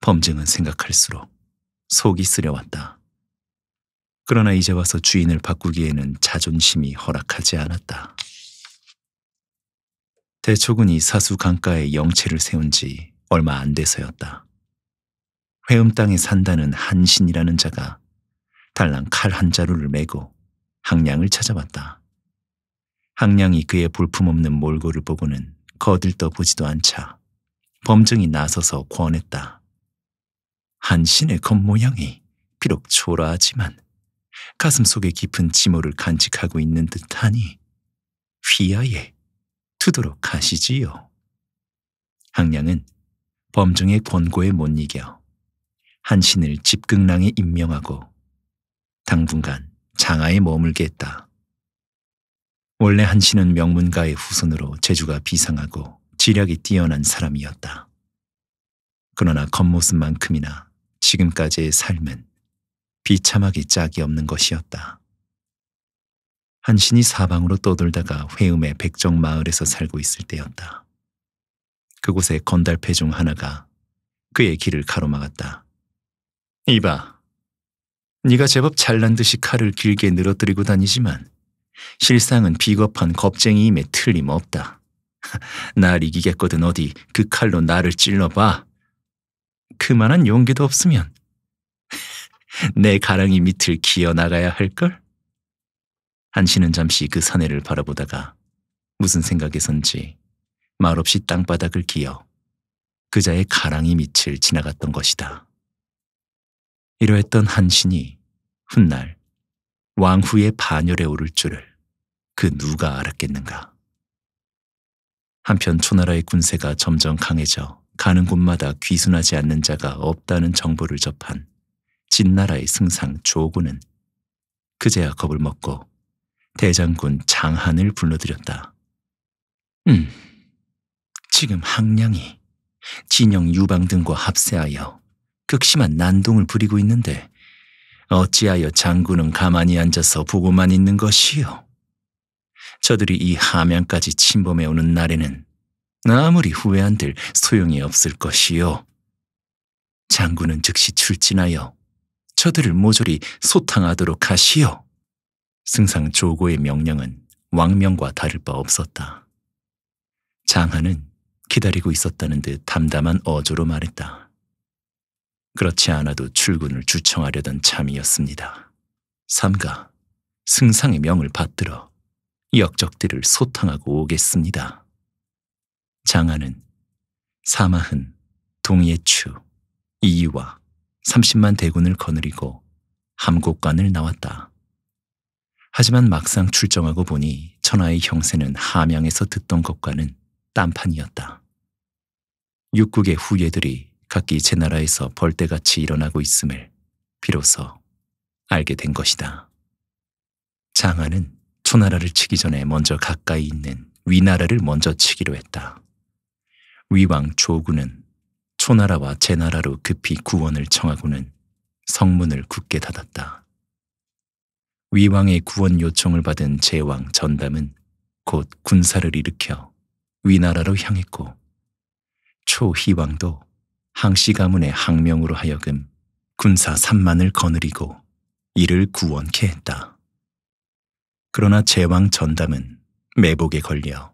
범증은 생각할수록 속이 쓰려왔다. 그러나 이제 와서 주인을 바꾸기에는 자존심이 허락하지 않았다. 대초군이 사수 강가에 영채를 세운 지 얼마 안 돼서였다. 회음 땅에 산다는 한신이라는 자가 달랑 칼 한 자루를 메고 항량을 찾아왔다. 항량이 그의 볼품없는 몰골을 보고는 거들떠 보지도 않자 범증이 나서서 권했다. 한 신의 겉모양이 비록 초라하지만 가슴 속에 깊은 지모를 간직하고 있는 듯하니 휘하에 투도록 하시지요. 항량은 범중의 권고에 못 이겨 한신을 집극랑에 임명하고 당분간 장하에 머물게 했다. 원래 한씨는 명문가의 후손으로 재주가 비상하고 지략이 뛰어난 사람이었다. 그러나 겉모습만큼이나 지금까지의 삶은 비참하게 짝이 없는 것이었다. 한신이 사방으로 떠돌다가 회음의 백정 마을에서 살고 있을 때였다. 그곳에 건달패 중 하나가 그의 길을 가로막았다. 이봐, 네가 제법 잘난 듯이 칼을 길게 늘어뜨리고 다니지만 실상은 비겁한 겁쟁이임에 틀림없다. 날 이기겠거든 어디 그 칼로 나를 찔러봐. 그만한 용기도 없으면 내 가랑이 밑을 기어나가야 할걸? 한신은 잠시 그 사내를 바라보다가 무슨 생각에선지 말없이 땅바닥을 기어 그자의 가랑이 밑을 지나갔던 것이다. 이러했던 한신이 훗날 왕후의 반열에 오를 줄을 그 누가 알았겠는가. 한편 초나라의 군세가 점점 강해져 가는 곳마다 귀순하지 않는 자가 없다는 정보를 접한 진나라의 승상 조고는 그제야 겁을 먹고 대장군 장한을 불러들였다. 음, 지금 항량이 진영 유방 등과 합세하여 극심한 난동을 부리고 있는데 어찌하여 장군은 가만히 앉아서 보고만 있는 것이오 저들이 이 함양까지 침범해오는 날에는 아무리 후회한들 소용이 없을 것이요. 장군은 즉시 출진하여 저들을 모조리 소탕하도록 하시오. 승상 조고의 명령은 왕명과 다를 바 없었다. 장하는 기다리고 있었다는 듯 담담한 어조로 말했다. 그렇지 않아도 출군을 주청하려던 참이었습니다. 삼가 승상의 명을 받들어 역적들을 소탕하고 오겠습니다. 장하는 사마흔, 동예추, 이이와 30만 대군을 거느리고 함곡관을 나왔다. 하지만 막상 출정하고 보니 천하의 형세는 함양에서 듣던 것과는 딴판이었다. 육국의 후예들이 각기 제 나라에서 벌떼같이 일어나고 있음을 비로소 알게 된 것이다. 장하는 초나라를 치기 전에 먼저 가까이 있는 위나라를 먼저 치기로 했다. 위왕 조구는 초나라와 제나라로 급히 구원을 청하고는 성문을 굳게 닫았다. 위왕의 구원 요청을 받은 제왕 전담은 곧 군사를 일으켜 위나라로 향했고 초희왕도 항씨 가문의 항명으로 하여금 군사 3만을 거느리고 이를 구원케 했다. 그러나 제왕 전담은 매복에 걸려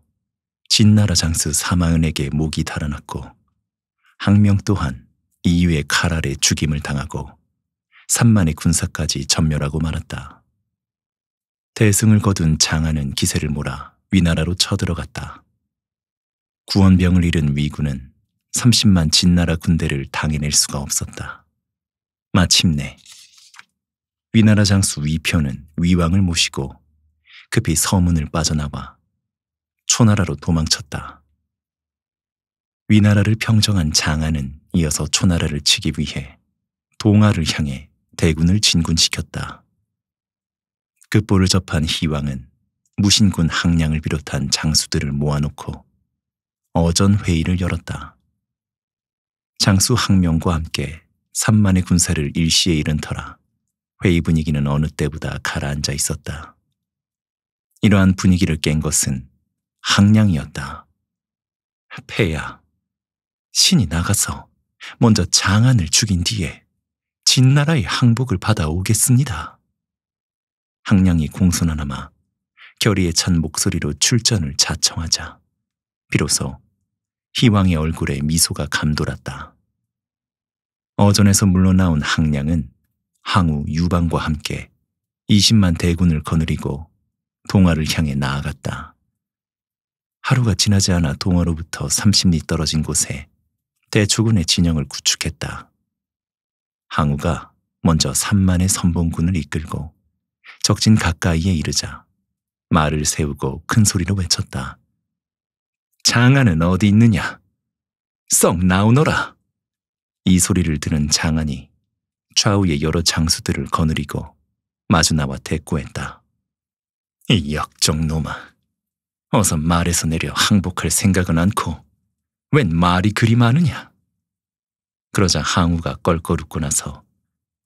진나라 장수 사마은에게 목이 달아났고 항명 또한 이유의 칼알에 죽임을 당하고 산만의 군사까지 전멸하고 말았다. 대승을 거둔 장하는 기세를 몰아 위나라로 쳐들어갔다. 구원병을 잃은 위군은 30만 진나라 군대를 당해낼 수가 없었다. 마침내 위나라 장수 위편은 위왕을 모시고 급히 서문을 빠져나와 초나라로 도망쳤다. 위나라를 평정한 장하은 이어서 초나라를 치기 위해 동아를 향해 대군을 진군시켰다. 급보를 접한 희왕은 무신군 항량을 비롯한 장수들을 모아놓고 어전 회의를 열었다. 장수 항명과 함께 3만의 군사를 일시에 잃은 터라 회의 분위기는 어느 때보다 가라앉아 있었다. 이러한 분위기를 깬 것은 항량이었다. 폐야, 신이 나가서 먼저 장안을 죽인 뒤에 진나라의 항복을 받아오겠습니다. 항량이 공손하나마 결의에 찬 목소리로 출전을 자청하자 비로소 희왕의 얼굴에 미소가 감돌았다. 어전에서 물러나온 항량은 항우 유방과 함께 20만 대군을 거느리고 동화를 향해 나아갔다. 하루가 지나지 않아 동화로부터 30리 떨어진 곳에 대초근의 진영을 구축했다. 항우가 먼저 3만의 선봉군을 이끌고 적진 가까이에 이르자 말을 세우고 큰 소리로 외쳤다. 장안은 어디 있느냐? 썩 나오너라! 이 소리를 들은 장안이 좌우의 여러 장수들을 거느리고 마주나와 대꾸했다. 이 역정놈아. 어서 말에서 내려 항복할 생각은 않고 웬 말이 그리 많으냐. 그러자 항우가 껄껄 웃고 나서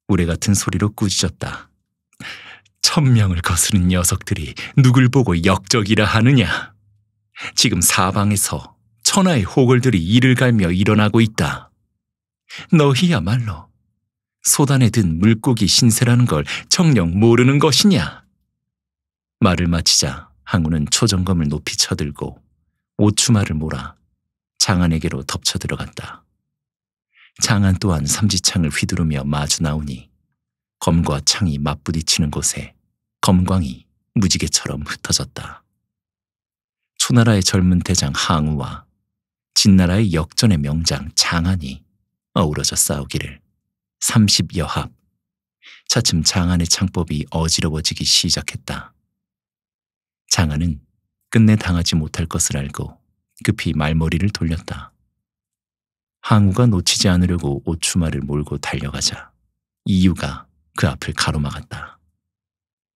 우레 같은 소리로 꾸짖었다. 천명을 거스른 녀석들이 누굴 보고 역적이라 하느냐. 지금 사방에서 천하의 호걸들이 이를 갈며 일어나고 있다. 너희야말로 소단에 든 물고기 신세라는 걸 정녕 모르는 것이냐? 말을 마치자 항우는 초정검을 높이 쳐들고 오추마를 몰아 장안에게로 덮쳐 들어갔다 장안 또한 삼지창을 휘두르며 마주 나오니 검과 창이 맞부딪히는 곳에 검광이 무지개처럼 흩어졌다. 초나라의 젊은 대장 항우와 진나라의 역전의 명장 장안이 어우러져 싸우기를 30여합 차츰 장안의 창법이 어지러워지기 시작했다. 장하는 끝내 당하지 못할 것을 알고 급히 말머리를 돌렸다. 항우가 놓치지 않으려고 오추마를 몰고 달려가자 이유가 그 앞을 가로막았다.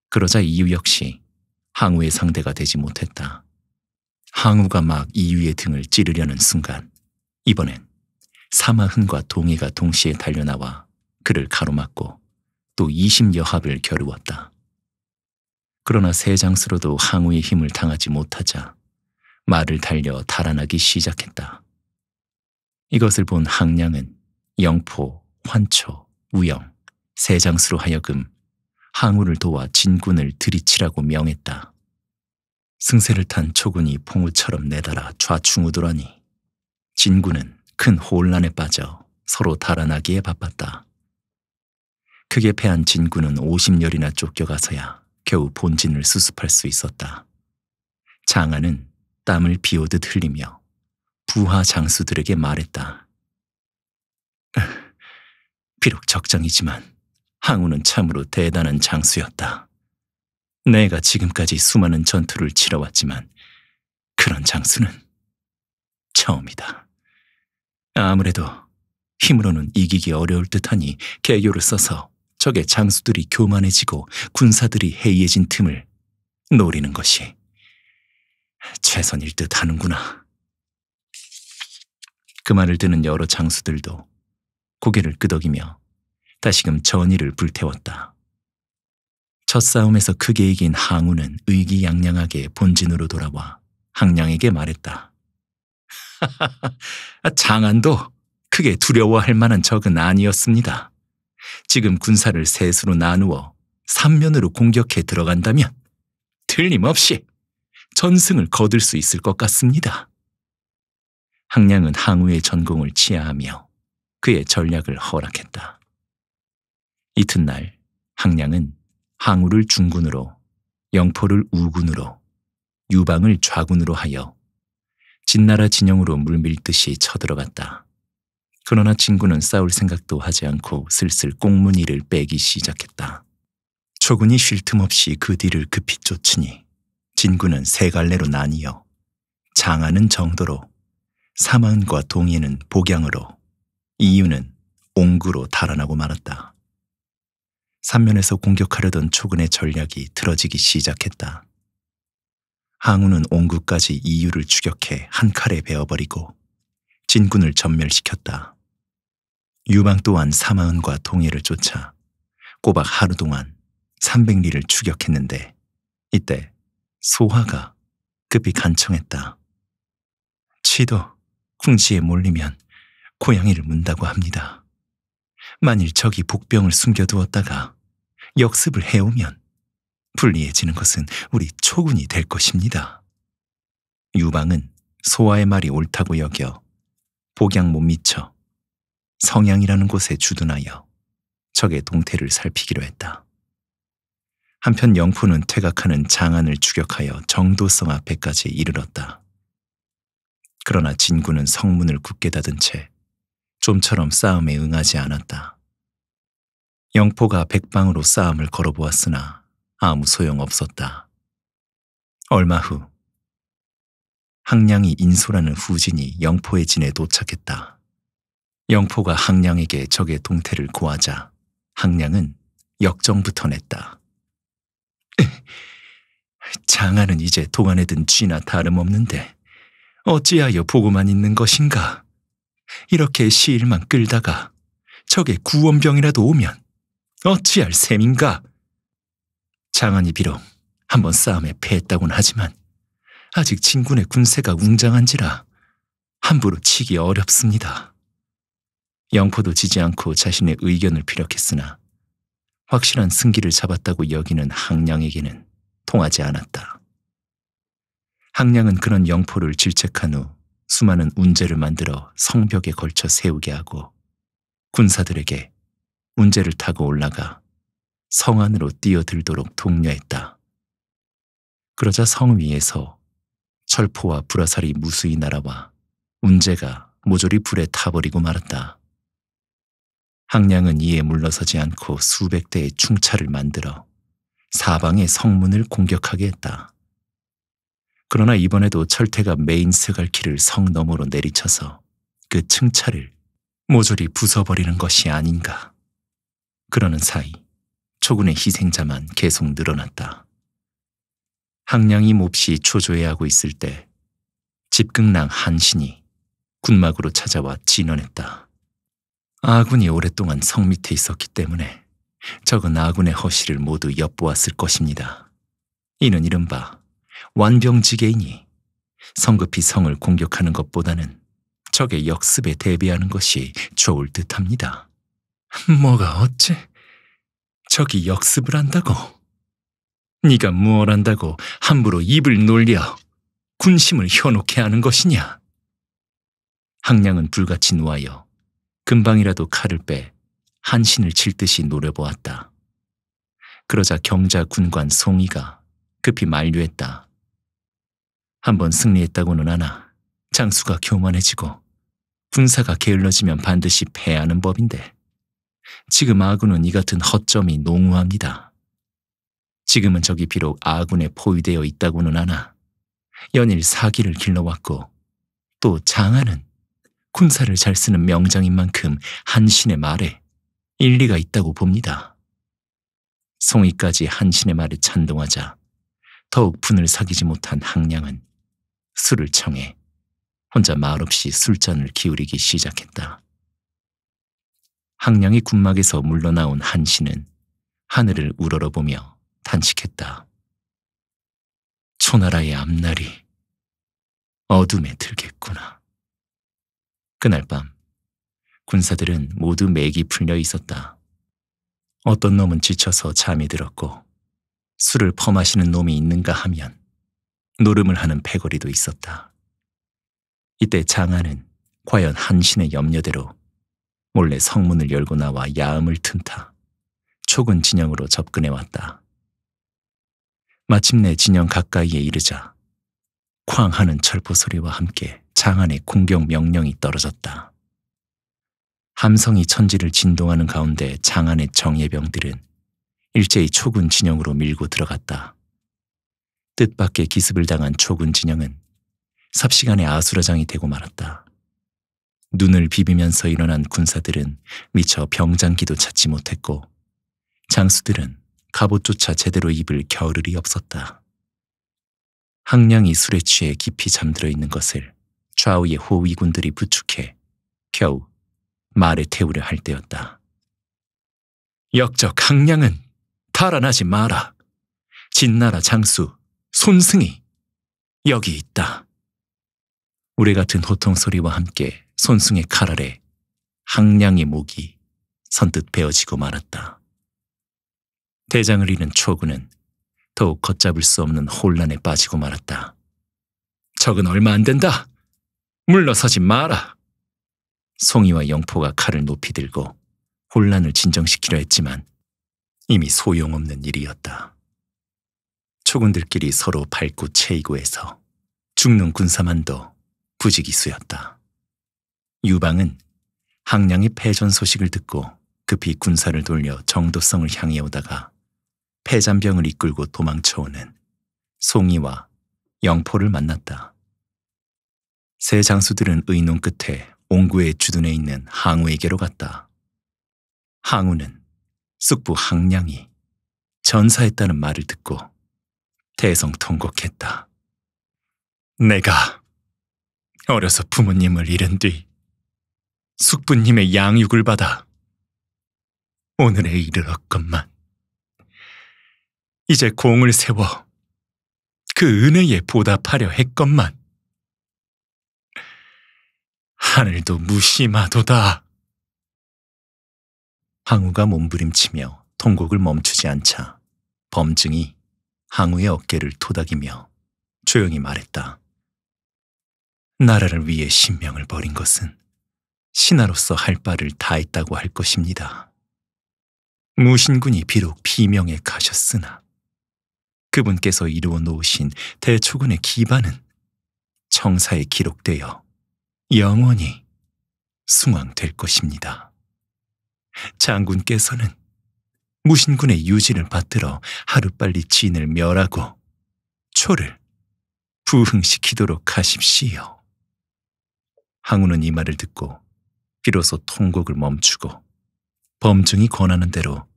그러자 이유 역시 항우의 상대가 되지 못했다. 항우가 막 이유의 등을 찌르려는 순간 이번엔 사마흔과 동해가 동시에 달려나와 그를 가로막고 또 20여합을 겨루었다. 그러나 세장수로도 항우의 힘을 당하지 못하자 말을 달려 달아나기 시작했다. 이것을 본 항량은 영포, 환초, 우영, 세장수로 하여금 항우를 도와 진군을 들이치라고 명했다. 승세를 탄 초군이 폭우처럼 내달아 좌충우돌하니 진군은 큰 혼란에 빠져 서로 달아나기에 바빴다. 크게 패한 진군은 50열이나 쫓겨가서야 겨우 본진을 수습할 수 있었다. 장하은 땀을 비오듯 흘리며 부하 장수들에게 말했다. 비록 적장이지만 항우는 참으로 대단한 장수였다. 내가 지금까지 수많은 전투를 치러왔지만 그런 장수는 처음이다. 아무래도 힘으로는 이기기 어려울 듯하니 개교를 써서 적의 장수들이 교만해지고 군사들이 해이해진 틈을 노리는 것이 최선일 듯 하는구나. 그 말을 듣는 여러 장수들도 고개를 끄덕이며 다시금 전의를 불태웠다. 첫 싸움에서 크게 이긴 항우는 의기양양하게 본진으로 돌아와 항량에게 말했다. 장안도 크게 두려워할 만한 적은 아니었습니다. 지금 군사를 셋으로 나누어 3면으로 공격해 들어간다면 틀림없이 전승을 거둘 수 있을 것 같습니다. 항량은 항우의 전공을 치하하며 그의 전략을 허락했다. 이튿날 항량은 항우를 중군으로 영포를 우군으로 유방을 좌군으로 하여 진나라 진영으로 물밀듯이 쳐들어갔다. 그러나 친구는 싸울 생각도 하지 않고 슬슬 꽁무니를 빼기 시작했다. 초군이 쉴 틈 없이 그 뒤를 급히 쫓으니 진구는 세 갈래로 나뉘어 장하는 정도로 사망과 동해는 복양으로 이유는 옹구로 달아나고 말았다. 삼면에서 공격하려던 초군의 전략이 틀어지기 시작했다. 항우는 옹구까지 이유를 추격해 한 칼에 베어버리고 진군을 전멸시켰다. 유방 또한 사마은과 동해를 쫓아 꼬박 하루 동안 300리를 추격했는데 이때 소화가 급히 간청했다. 치도 궁지에 몰리면 고양이를 문다고 합니다. 만일 적이 복병을 숨겨두었다가 역습을 해오면 불리해지는 것은 우리 초군이 될 것입니다. 유방은 소화의 말이 옳다고 여겨 복양 못 미쳐 성양이라는 곳에 주둔하여 적의 동태를 살피기로 했다. 한편 영포는 퇴각하는 장안을 추격하여 정도성 앞에까지 이르렀다. 그러나 진구는 성문을 굳게 닫은 채 좀처럼 싸움에 응하지 않았다. 영포가 백방으로 싸움을 걸어보았으나 아무 소용 없었다. 얼마 후, 항량이 인솔하는 후진이 영포의 진에 도착했다. 영포가 항량에게 적의 동태를 구하자 항량은 역정부터 냈다. 장하은 이제 동안에 든 쥐나 다름없는데 어찌하여 보고만 있는 것인가. 이렇게 시일만 끌다가 적의 구원병이라도 오면 어찌할 셈인가. 장안이 비록 한번 싸움에 패했다곤 하지만 아직 진군의 군세가 웅장한지라 함부로 치기 어렵습니다. 영포도 지지 않고 자신의 의견을 피력했으나 확실한 승기를 잡았다고 여기는 항량에게는 통하지 않았다. 항량은 그런 영포를 질책한 후 수많은 운제를 만들어 성벽에 걸쳐 세우게 하고 군사들에게 운제를 타고 올라가 성 안으로 뛰어들도록 독려했다. 그러자 성 위에서 철포와 불화살이 무수히 날아와 운제가 모조리 불에 타버리고 말았다. 항량은 이에 물러서지 않고 수백 대의 충차를 만들어 사방의 성문을 공격하게 했다. 그러나 이번에도 철퇴가 메인 스갈키를 성 너머로 내리쳐서 그 층차를 모조리 부숴버리는 것이 아닌가. 그러는 사이 초군의 희생자만 계속 늘어났다. 항량이 몹시 초조해하고 있을 때 집극낭 한신이 군막으로 찾아와 진언했다. 아군이 오랫동안 성 밑에 있었기 때문에 적은 아군의 허실을 모두 엿보았을 것입니다. 이는 이른바 완병지개이니 성급히 성을 공격하는 것보다는 적의 역습에 대비하는 것이 좋을 듯합니다. 뭐가 어째? 적이 역습을 한다고? 네가 무얼 한다고 함부로 입을 놀려 군심을 현혹해 하는 것이냐? 항량은 불같이 놓아여 금방이라도 칼을 빼 한신을 칠 듯이 노려보았다. 그러자 경자 군관 송이가 급히 만류했다. 한번 승리했다고는 하나 장수가 교만해지고 군사가 게을러지면 반드시 패하는 법인데 지금 아군은 이 같은 허점이 농후합니다. 지금은 저기 비록 아군에 포위되어 있다고는 하나 연일 사기를 길러왔고 또 장하는 군사를 잘 쓰는 명장인 만큼 한신의 말에 일리가 있다고 봅니다. 송이까지 한신의 말에 찬동하자 더욱 분을 사귀지 못한 항량은 술을 청해 혼자 말없이 술잔을 기울이기 시작했다. 항량이 군막에서 물러나온 한신은 하늘을 우러러보며 탄식했다. 초나라의 앞날이 어둠에 들겠구나. 그날 밤 군사들은 모두 맥이 풀려 있었다. 어떤 놈은 지쳐서 잠이 들었고 술을 퍼마시는 놈이 있는가 하면 노름을 하는 패거리도 있었다. 이때 장안은 과연 한신의 염려대로 몰래 성문을 열고 나와 야음을 튼타 초근 진영으로 접근해 왔다. 마침내 진영 가까이에 이르자 쾅 하는 철포 소리와 함께 장안의 공격 명령이 떨어졌다. 함성이 천지를 진동하는 가운데 장안의 정예병들은 일제히 초군 진영으로 밀고 들어갔다. 뜻밖의 기습을 당한 초군 진영은 삽시간에 아수라장이 되고 말았다. 눈을 비비면서 일어난 군사들은 미처 병장기도 찾지 못했고 장수들은 갑옷조차 제대로 입을 겨울이 없었다. 항량이 술에 취해 깊이 잠들어 있는 것을 좌우의 호위군들이 부축해 겨우 말을 태우려 할 때였다. 역적 항량은 달아나지 마라. 진나라 장수 손승이 여기 있다. 우리 같은 호통 소리와 함께 손승의 칼 아래 항량의 목이 선뜻 베어지고 말았다. 대장을 잃은 초군은 더욱 걷잡을 수 없는 혼란에 빠지고 말았다. 적은 얼마 안 된다. 물러서지 마라. 송이와 영포가 칼을 높이 들고 혼란을 진정시키려 했지만 이미 소용없는 일이었다. 초군들끼리 서로 밟고 채이고 해서 죽는 군사만도 부지기수였다. 유방은 항량의 패전 소식을 듣고 급히 군사를 돌려 정도성을 향해 오다가 패잔병을 이끌고 도망쳐오는 송이와 영포를 만났다. 세 장수들은 의논 끝에 옹구의 주둔에 있는 항우에게로 갔다. 항우는 숙부 항량이 전사했다는 말을 듣고 대성통곡했다. 내가 어려서 부모님을 잃은 뒤 숙부님의 양육을 받아 오늘에 이르렀건만 이제 공을 세워 그 은혜에 보답하려 했건만 하늘도 무심하도다. 항우가 몸부림치며 통곡을 멈추지 않자 범증이 항우의 어깨를 토닥이며 조용히 말했다. 나라를 위해 신명을 버린 것은 신하로서 할 바를 다했다고 할 것입니다. 무신군이 비록 비명에 가셨으나 그분께서 이루어 놓으신 대초군의 기반은 청사에 기록되어 영원히 숭왕될 것입니다. 장군께서는 무신군의 유진을 받들어 하루빨리 진을 멸하고 초를 부흥시키도록 하십시오. 항우는 이 말을 듣고 비로소 통곡을 멈추고 범증이 권하는 대로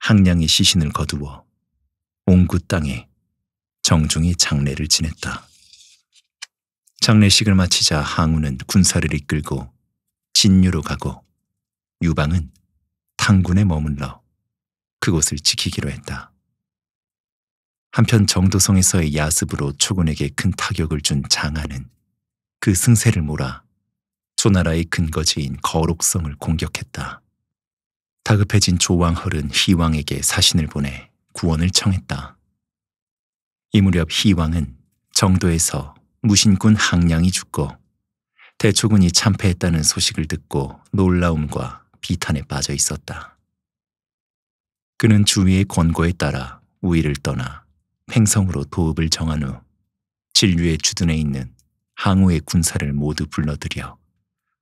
항량이 시신을 거두어 옹구 땅에 정중히 장례를 지냈다. 장례식을 마치자 항우는 군사를 이끌고 진유로 가고 유방은 탕군에 머물러 그곳을 지키기로 했다. 한편 정도성에서의 야습으로 초군에게 큰 타격을 준장하은그 승세를 몰아 조나라의 근거지인 거록성을 공격했다. 다급해진 조왕헐은 희왕에게 사신을 보내 구원을 청했다. 이 무렵 희왕은 정도에서 무신군 항량이 죽고 대초군이 참패했다는 소식을 듣고 놀라움과 비탄에 빠져 있었다. 그는 주위의 권고에 따라 우위를 떠나 횡성으로 도읍을 정한 후 진류의 주둔에 있는 항우의 군사를 모두 불러들여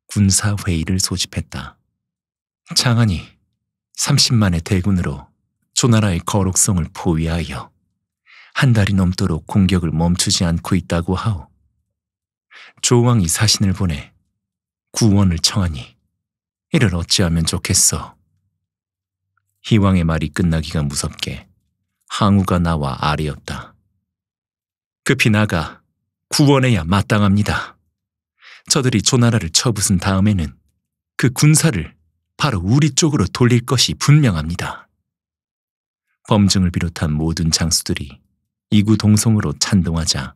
군사회의를 소집했다. 창안이 30만의 대군으로 조나라의 거룩성을 포위하여 한 달이 넘도록 공격을 멈추지 않고 있다고 하오. 조왕이 사신을 보내 구원을 청하니 이를 어찌하면 좋겠어. 희왕의 말이 끝나기가 무섭게 항우가 나와 아래였다. 급히 나가 구원해야 마땅합니다. 저들이 조나라를 쳐부순 다음에는 그 군사를 바로 우리 쪽으로 돌릴 것이 분명합니다. 범증을 비롯한 모든 장수들이 이구동성으로 찬동하자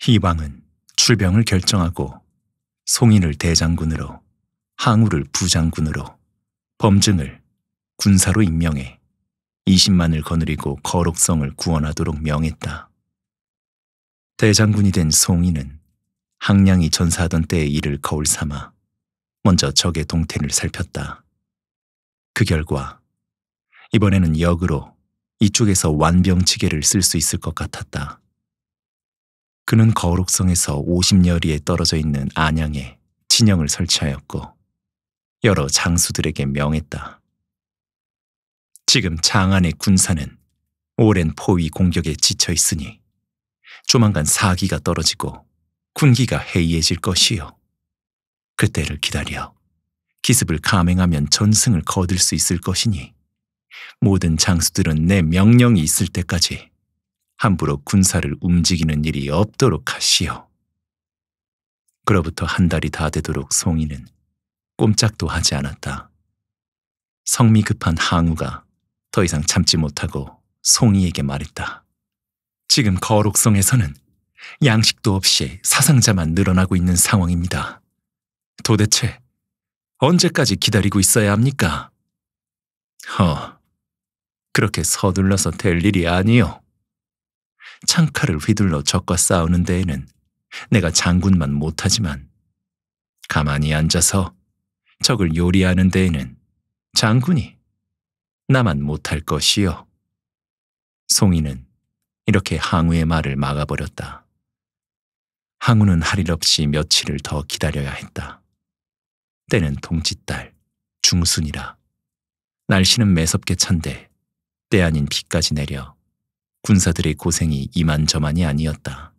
희방은 출병을 결정하고 송인을 대장군으로 항우를 부장군으로 범증을 군사로 임명해 20만을 거느리고 거룩성을 구원하도록 명했다. 대장군이 된 송인은 항량이 전사하던 때의 일을 거울 삼아 먼저 적의 동태를 살폈다. 그 결과 이번에는 역으로 이쪽에서 완병치계를 쓸 수 있을 것 같았다. 그는 거룩성에서 50여리에 떨어져 있는 안양에 진영을 설치하였고 여러 장수들에게 명했다. 지금 장안의 군사는 오랜 포위 공격에 지쳐 있으니 조만간 사기가 떨어지고 군기가 해이해질 것이요. 그때를 기다려 기습을 감행하면 전승을 거둘 수 있을 것이니 모든 장수들은 내 명령이 있을 때까지 함부로 군사를 움직이는 일이 없도록 하시오. 그로부터 한 달이 다 되도록 송이는 꼼짝도 하지 않았다. 성미 급한 항우가 더 이상 참지 못하고 송이에게 말했다. 지금 거록성에서는 양식도 없이 사상자만 늘어나고 있는 상황입니다. 도대체 언제까지 기다리고 있어야 합니까? 허, 그렇게 서둘러서 될 일이 아니요. 창칼을 휘둘러 적과 싸우는 데에는 내가 장군만 못하지만 가만히 앉아서 적을 요리하는 데에는 장군이 나만 못할 것이요. 송이는 이렇게 항우의 말을 막아버렸다. 항우는 할 일 없이 며칠을 더 기다려야 했다. 때는 동짓달, 중순이라 날씨는 매섭게 찬데 때 아닌 비까지 내려 군사들의 고생이 이만저만이 아니었다.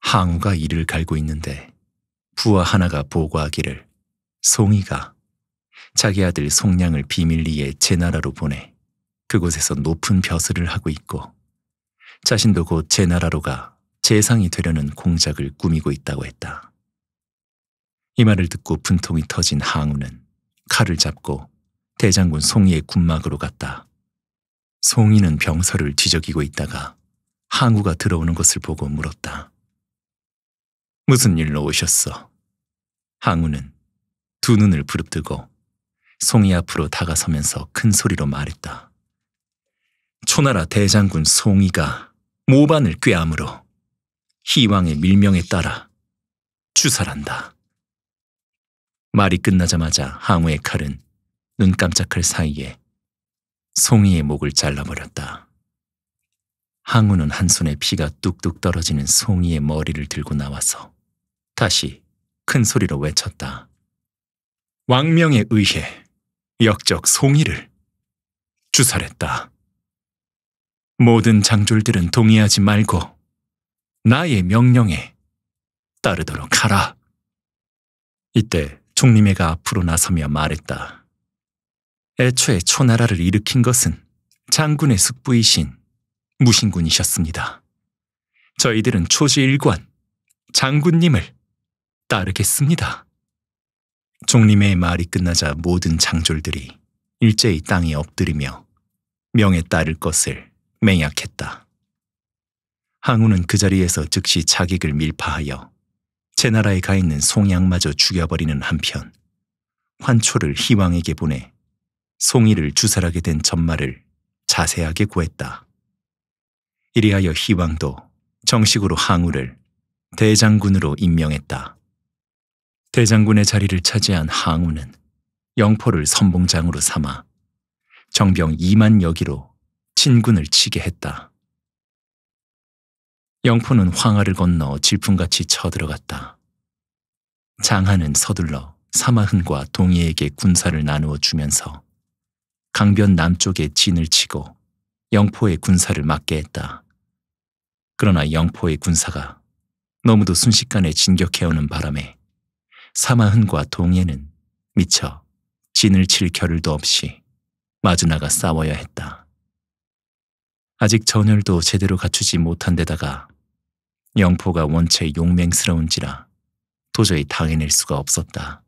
항우가 이를 갈고 있는데 부하 하나가 보고하기를 송이가 자기 아들 송량을 비밀리에 제 나라로 보내 그곳에서 높은 벼슬을 하고 있고 자신도 곧제 나라로 가 재상이 되려는 공작을 꾸미고 있다고 했다. 이 말을 듣고 분통이 터진 항우는 칼을 잡고 대장군 송이의 군막으로 갔다. 송이는 병서를 뒤적이고 있다가 항우가 들어오는 것을 보고 물었다. 무슨 일로 오셨어? 항우는 두 눈을 부릅뜨고 송이 앞으로 다가서면서 큰 소리로 말했다. 초나라 대장군 송이가 모반을 꾀함으로 희왕의 밀명에 따라 추살한다. 말이 끝나자마자 항우의 칼은 눈 깜짝할 사이에 송이의 목을 잘라버렸다. 항우는 한 손에 피가 뚝뚝 떨어지는 송이의 머리를 들고 나와서 다시 큰 소리로 외쳤다. 왕명에 의해 역적 송이를 주살했다. 모든 장졸들은 동의하지 말고 나의 명령에 따르도록 하라. 이때 총리매가 앞으로 나서며 말했다. 애초에 초나라를 일으킨 것은 장군의 숙부이신 무신군이셨습니다. 저희들은 초지일관 장군님을 따르겠습니다. 종림의 말이 끝나자 모든 장졸들이 일제히 땅에 엎드리며 명에 따를 것을 맹약했다. 항우는 그 자리에서 즉시 자객을 밀파하여 제 나라에 가 있는 송양마저 죽여버리는 한편 환초를 희왕에게 보내 송이를 주살하게 된 전말을 자세하게 구했다 이리하여 희왕도 정식으로 항우를 대장군으로 임명했다. 대장군의 자리를 차지한 항우는 영포를 선봉장으로 삼아 정병 2만 여기로 친군을 치게 했다. 영포는 황하를 건너 질풍같이 쳐들어갔다. 장하는 서둘러 사마흔과 동해에게 군사를 나누어 주면서 강변 남쪽에 진을 치고 영포의 군사를 막게 했다. 그러나 영포의 군사가 너무도 순식간에 진격해오는 바람에 사마흔과 동해는 미처 진을 칠 겨를도 없이 마주나가 싸워야 했다. 아직 전열도 제대로 갖추지 못한 데다가 영포가 원체 용맹스러운지라 도저히 당해낼 수가 없었다.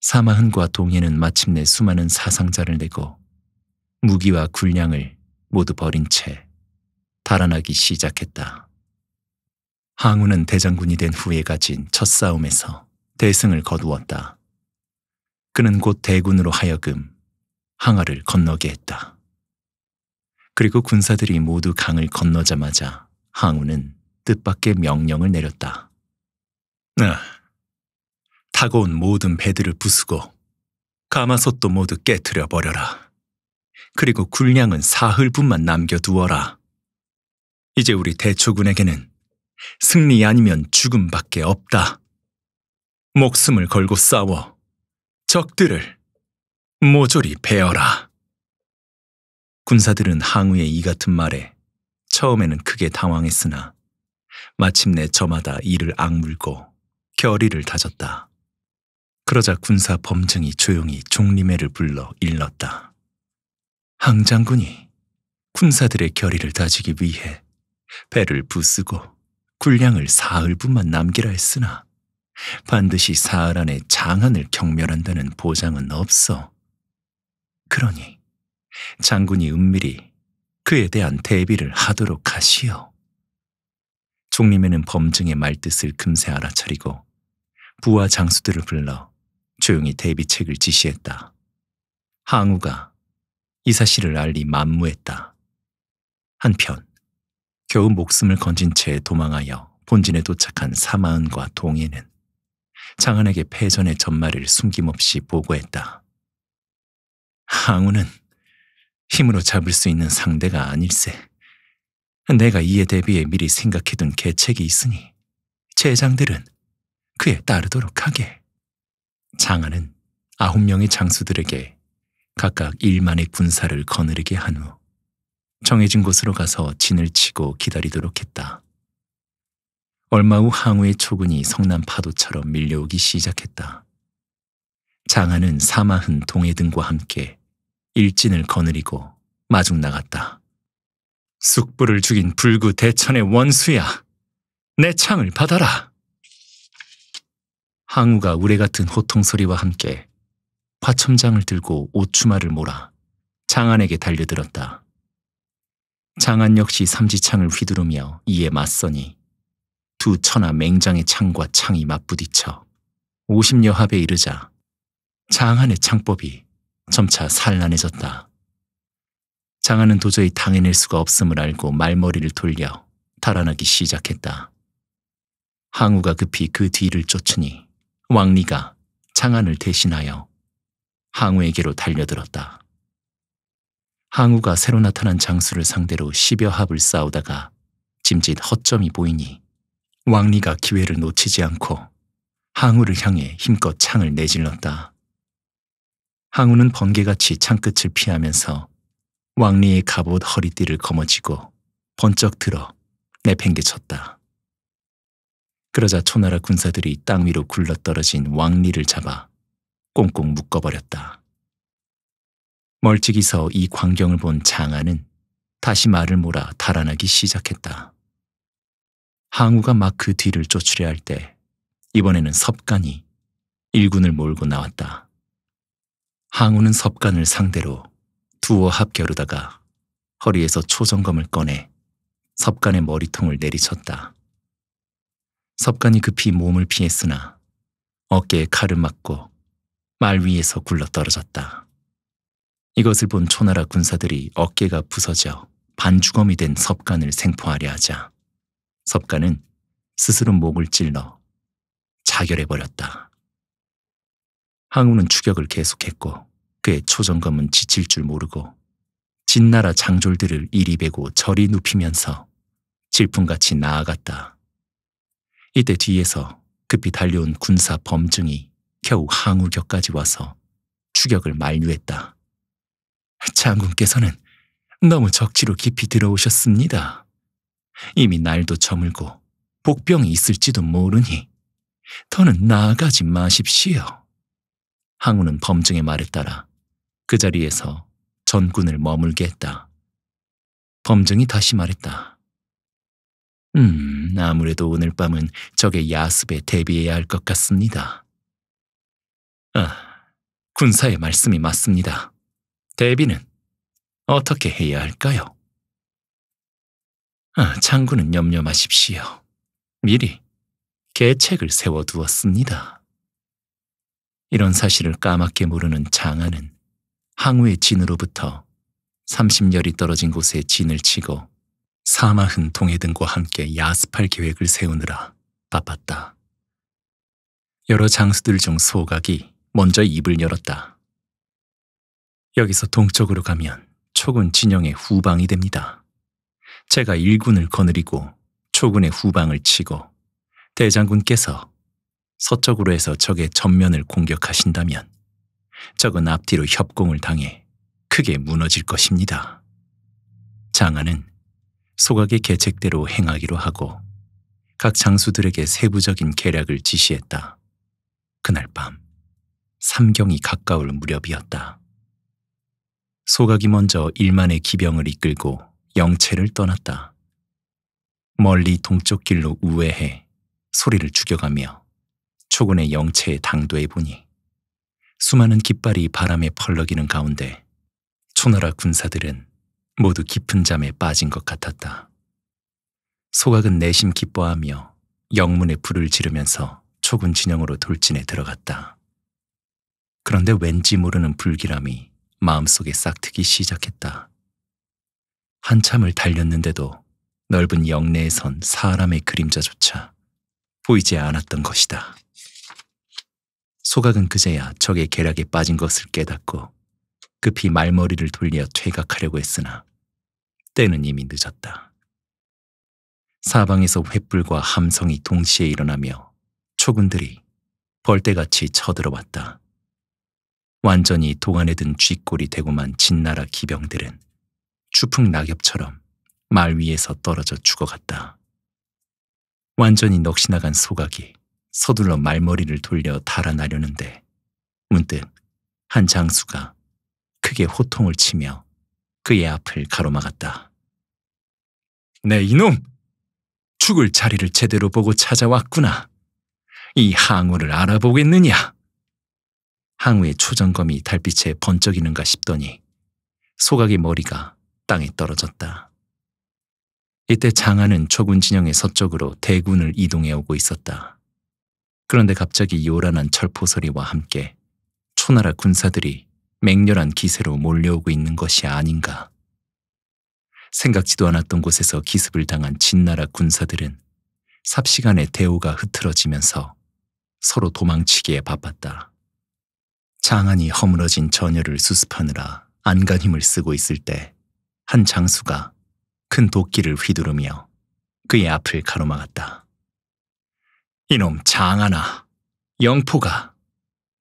사마흔과 동해는 마침내 수많은 사상자를 내고 무기와 군량을 모두 버린 채 달아나기 시작했다. 항우는 대장군이 된 후에 가진 첫 싸움에서 대승을 거두었다. 그는 곧 대군으로 하여금 항아를 건너게 했다. 그리고 군사들이 모두 강을 건너자마자 항우는 뜻밖의 명령을 내렸다. 아, 타고 온 모든 배들을 부수고 가마솥도 모두 깨뜨려 버려라. 그리고 군량은 사흘분만 남겨두어라. 이제 우리 대초군에게는 승리 아니면 죽음밖에 없다. 목숨을 걸고 싸워 적들을 모조리 베어라. 군사들은 항우의 이 같은 말에 처음에는 크게 당황했으나 마침내 저마다 이를 악물고 결의를 다졌다. 그러자 군사 범증이 조용히 종림회를 불러 일렀다. 항 장군이 군사들의 결의를 다지기 위해 배를 부수고 군량을 사흘분만 남기라 했으나 반드시 사흘 안에 장안을 경멸한다는 보장은 없어. 그러니 장군이 은밀히 그에 대한 대비를 하도록 하시오. 종림에는 범증의 말뜻을 금세 알아차리고 부하 장수들을 불러 조용히 대비책을 지시했다. 항우가 이 사실을 알리 만무했다. 한편 겨우 목숨을 건진 채 도망하여 본진에 도착한 사마은과 동해는 장안에게 패전의 전말을 숨김없이 보고했다. 항우는 힘으로 잡을 수 있는 상대가 아닐세. 내가 이에 대비해 미리 생각해둔 계책이 있으니 제장들은 그에 따르도록 하게. 장하은 아홉 명의 장수들에게 각각 일만의 군사를 거느리게 한 후 정해진 곳으로 가서 진을 치고 기다리도록 했다. 얼마 후 항우의 초군이 성난 파도처럼 밀려오기 시작했다. 장하은 사마흔 동해 등과 함께 일진을 거느리고 마중 나갔다. 숙부를 죽인 불구 대천의 원수야, 내 창을 받아라. 항우가 우레 같은 호통 소리와 함께 화첨장을 들고 오추마를 몰아 장안에게 달려들었다. 장안 역시 삼지창을 휘두르며 이에 맞서니 두 천하 맹장의 창과 창이 맞부딪혀 50여 합에 이르자 장안의 창법이 점차 산란해졌다. 장안은 도저히 당해낼 수가 없음을 알고 말머리를 돌려 달아나기 시작했다. 항우가 급히 그 뒤를 쫓으니 왕리가 장안을 대신하여 항우에게로 달려들었다. 항우가 새로 나타난 장수를 상대로 십여 합을 싸우다가 짐짓 허점이 보이니 왕리가 기회를 놓치지 않고 항우를 향해 힘껏 창을 내질렀다. 항우는 번개같이 창끝을 피하면서 왕리의 갑옷 허리띠를 거머쥐고 번쩍 들어 내팽개쳤다. 그러자 초나라 군사들이 땅 위로 굴러떨어진 왕리를 잡아 꽁꽁 묶어버렸다. 멀찍이서 이 광경을 본장하은 다시 말을 몰아 달아나기 시작했다. 항우가 막 그 뒤를 쫓으려 할 때 이번에는 섭간이 일군을 몰고 나왔다. 항우는 섭간을 상대로 두어 합겨루다가 허리에서 초정검을 꺼내 섭간의 머리통을 내리쳤다. 섭관이 급히 몸을 피했으나 어깨에 칼을 맞고 말 위에서 굴러 떨어졌다. 이것을 본 초나라 군사들이 어깨가 부서져 반주검이 된섭관을 생포하려 하자 섭관은 스스로 목을 찔러 자결해버렸다. 항우는 추격을 계속했고 그의 초정검은 지칠 줄 모르고 진나라 장졸들을 이리 베고 저리 눕히면서 질풍같이 나아갔다. 이때 뒤에서 급히 달려온 군사 범증이 겨우 항우격까지 와서 추격을 만류했다. 장군께서는 너무 적지로 깊이 들어오셨습니다. 이미 날도 저물고 복병이 있을지도 모르니 더는 나아가지 마십시오. 항우는 범증의 말에 따라 그 자리에서 전군을 머물게 했다. 범증이 다시 말했다. 음, 아무래도 오늘 밤은 적의 야습에 대비해야 할 것 같습니다. 아, 군사의 말씀이 맞습니다. 대비는 어떻게 해야 할까요? 아, 장군은 염려 마십시오. 미리 계책을 세워두었습니다. 이런 사실을 까맣게 모르는 장하은 항우의 진으로부터 30열이 떨어진 곳에 진을 치고 사마흔 동해 등과 함께 야습할 계획을 세우느라 바빴다. 여러 장수들 중 소각이 먼저 입을 열었다. 여기서 동쪽으로 가면 초군 진영의 후방이 됩니다. 제가 일군을 거느리고 초군의 후방을 치고 대장군께서 서쪽으로 해서 적의 전면을 공격하신다면 적은 앞뒤로 협공을 당해 크게 무너질 것입니다. 장안은 소각의 계책대로 행하기로 하고 각 장수들에게 세부적인 계략을 지시했다. 그날 밤 삼경이 가까울 무렵이었다. 소각이 먼저 일만의 기병을 이끌고 영채를 떠났다. 멀리 동쪽 길로 우회해 소리를 죽여가며 초근의 영채에 당도해 보니 수많은 깃발이 바람에 펄럭이는 가운데 초나라 군사들은 모두 깊은 잠에 빠진 것 같았다. 소각은 내심 기뻐하며 영문의 불을 지르면서 초군 진영으로 돌진해 들어갔다. 그런데 왠지 모르는 불길함이 마음속에 싹트기 시작했다. 한참을 달렸는데도 넓은 영내에선 사람의 그림자조차 보이지 않았던 것이다. 소각은 그제야 적의 계략에 빠진 것을 깨닫고 급히 말머리를 돌려 퇴각하려고 했으나 때는 이미 늦었다. 사방에서 횃불과 함성이 동시에 일어나며 초군들이 벌떼같이 쳐들어왔다. 완전히 동안에 든 쥐골이 되고만 진나라 기병들은 추풍 낙엽처럼 말 위에서 떨어져 죽어갔다. 완전히 넋이나간 소각이 서둘러 말머리를 돌려 달아나려는데 문득 한 장수가 크게 호통을 치며 그의 앞을 가로막았다. 내 이놈! 죽을 자리를 제대로 보고 찾아왔구나. 이 항우를 알아보겠느냐? 항우의 초장검이 달빛에 번쩍이는가 싶더니 소각의 머리가 땅에 떨어졌다. 이때 장안은 초군 진영의 서쪽으로 대군을 이동해 오고 있었다. 그런데 갑자기 요란한 철포 소리와 함께 초나라 군사들이 맹렬한 기세로 몰려오고 있는 것이 아닌가. 생각지도 않았던 곳에서 기습을 당한 진나라 군사들은 삽시간에 대오가 흐트러지면서 서로 도망치기에 바빴다. 장안이 허물어진 전열을 수습하느라 안간 힘을 쓰고 있을 때 한 장수가 큰 도끼를 휘두르며 그의 앞을 가로막았다. 이놈 장하나, 영포가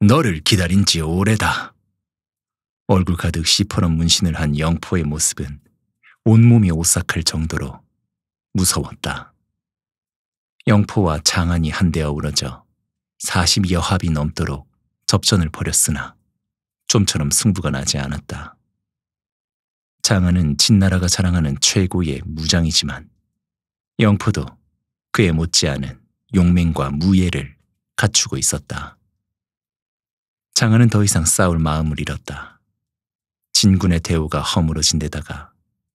너를 기다린 지 오래다. 얼굴 가득 시퍼런 문신을 한 영포의 모습은 온몸이 오싹할 정도로 무서웠다. 영포와 장안이 한데어 우러져 40여합이 넘도록 접전을 벌였으나 좀처럼 승부가 나지 않았다. 장안은 진나라가 자랑하는 최고의 무장이지만 영포도 그에 못지않은 용맹과 무예를 갖추고 있었다. 장안은 더 이상 싸울 마음을 잃었다. 진군의 대우가 허물어진 데다가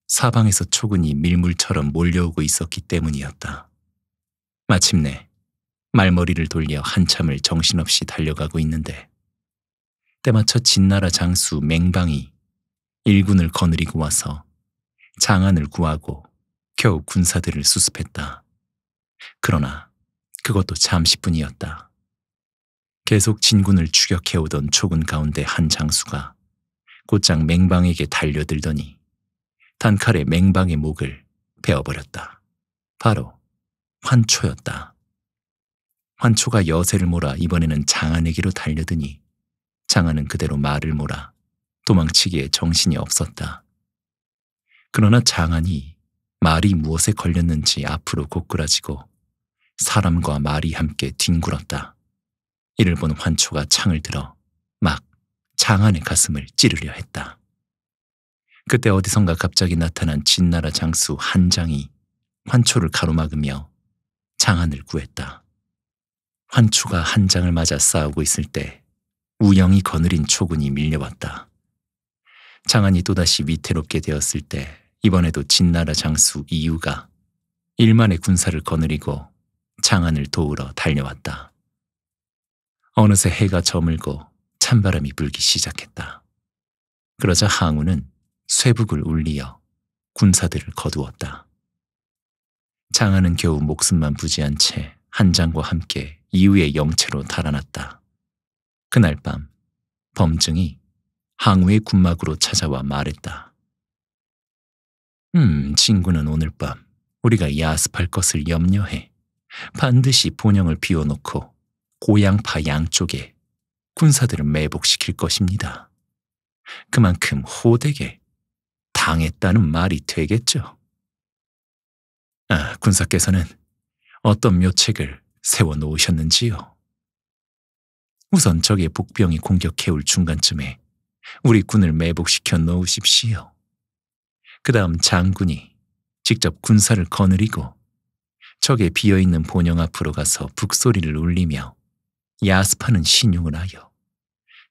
사방에서 초근이 밀물처럼 몰려오고 있었기 때문이었다. 마침내 말머리를 돌려 한참을 정신없이 달려가고 있는데 때마쳐 진나라 장수 맹방이 일군을 거느리고 와서 장안을 구하고 겨우 군사들을 수습했다. 그러나 그것도 잠시뿐이었다. 계속 진군을 추격해오던 초근 가운데 한 장수가 곧장 맹방에게 달려들더니 단칼에 맹방의 목을 베어버렸다. 바로 환초였다. 환초가 여세를 몰아 이번에는 장안에게로 달려드니 장안은 그대로 말을 몰아 도망치기에 정신이 없었다. 그러나 장안이 말이 무엇에 걸렸는지 앞으로 고꾸라지고 사람과 말이 함께 뒹굴었다. 이를 본 환초가 창을 들어 막 장안의 가슴을 찌르려 했다. 그때 어디선가 갑자기 나타난 진나라 장수 한장이 환초를 가로막으며 장안을 구했다. 환초가 한장을 맞아 싸우고 있을 때 우영이 거느린 초군이 밀려왔다. 장안이 또다시 위태롭게 되었을 때 이번에도 진나라 장수 이유가 일만의 군사를 거느리고 장안을 도우러 달려왔다. 어느새 해가 저물고 찬바람이 불기 시작했다. 그러자 항우는 쇠북을 울리어 군사들을 거두었다. 장하는 겨우 목숨만 부지한 채 한장과 함께 이후의 영체로 달아났다. 그날 밤 범증이 항우의 군막으로 찾아와 말했다. 음, 친구는 오늘 밤 우리가 야습할 것을 염려해 반드시 본영을 비워놓고 고양파 양쪽에 군사들을 매복시킬 것입니다. 그만큼 호되게 당했다는 말이 되겠죠. 아, 군사께서는 어떤 묘책을 세워놓으셨는지요. 우선 적의 복병이 공격해올 중간쯤에 우리 군을 매복시켜 놓으십시오. 그 다음 장군이 직접 군사를 거느리고 적의 비어있는 본영 앞으로 가서 북소리를 울리며 야습하는 신용을 하여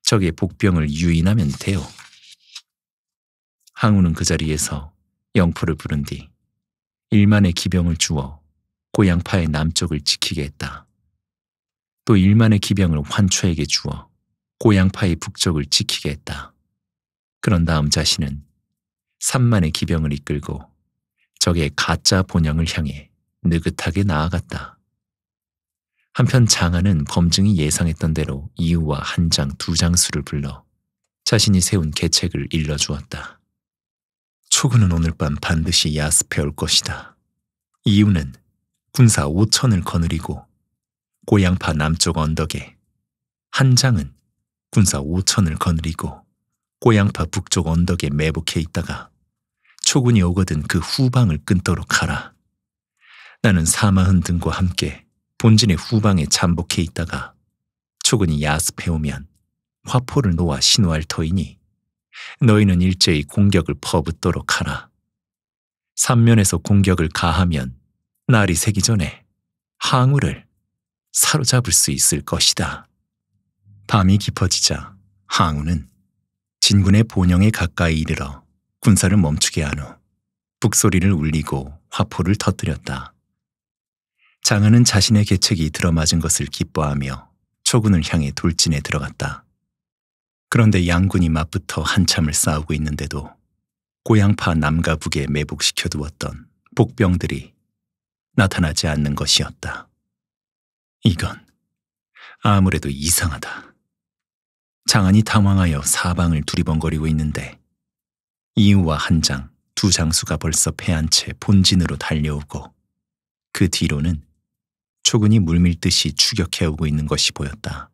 적의 복병을 유인하면 돼요. 항우는 그 자리에서 영포를 부른 뒤 일만의 기병을 주어 고양파의 남쪽을 지키게 했다. 또 일만의 기병을 환초에게 주어 고양파의 북쪽을 지키게 했다. 그런 다음 자신은 3만의 기병을 이끌고 적의 가짜 본영을 향해 느긋하게 나아갔다. 한편 장하는 범증이 예상했던 대로 이유와 한 장, 두 장수를 불러 자신이 세운 계책을 일러주었다. 초근은 오늘 밤 반드시 야습해 올 것이다. 이유는 군사 5천을 거느리고 고양파 남쪽 언덕에 한 장은 군사 5천을 거느리고 고양파 북쪽 언덕에 매복해 있다가 초군이 오거든 그 후방을 끊도록 하라. 나는 사마흔 등과 함께 본진의 후방에 잠복해 있다가 초군이 야습해 오면 화포를 놓아 신호할 터이니 너희는 일제히 공격을 퍼붓도록 하라. 삼면에서 공격을 가하면 날이 새기 전에 항우를 사로잡을 수 있을 것이다. 밤이 깊어지자 항우는 진군의 본영에 가까이 이르러 군사를 멈추게 한 후 북소리를 울리고 화포를 터뜨렸다. 장하은 자신의 계책이 들어맞은 것을 기뻐하며 초군을 향해 돌진에 들어갔다. 그런데 양군이 맞붙어 한참을 싸우고 있는데도 고향파 남과 북에 매복시켜 두었던 복병들이 나타나지 않는 것이었다. 이건 아무래도 이상하다. 장안이 당황하여 사방을 두리번거리고 있는데 이우와 한장, 두 장수가 벌써 패한 채 본진으로 달려오고 그 뒤로는 초근이 물밀듯이 추격해오고 있는 것이 보였다.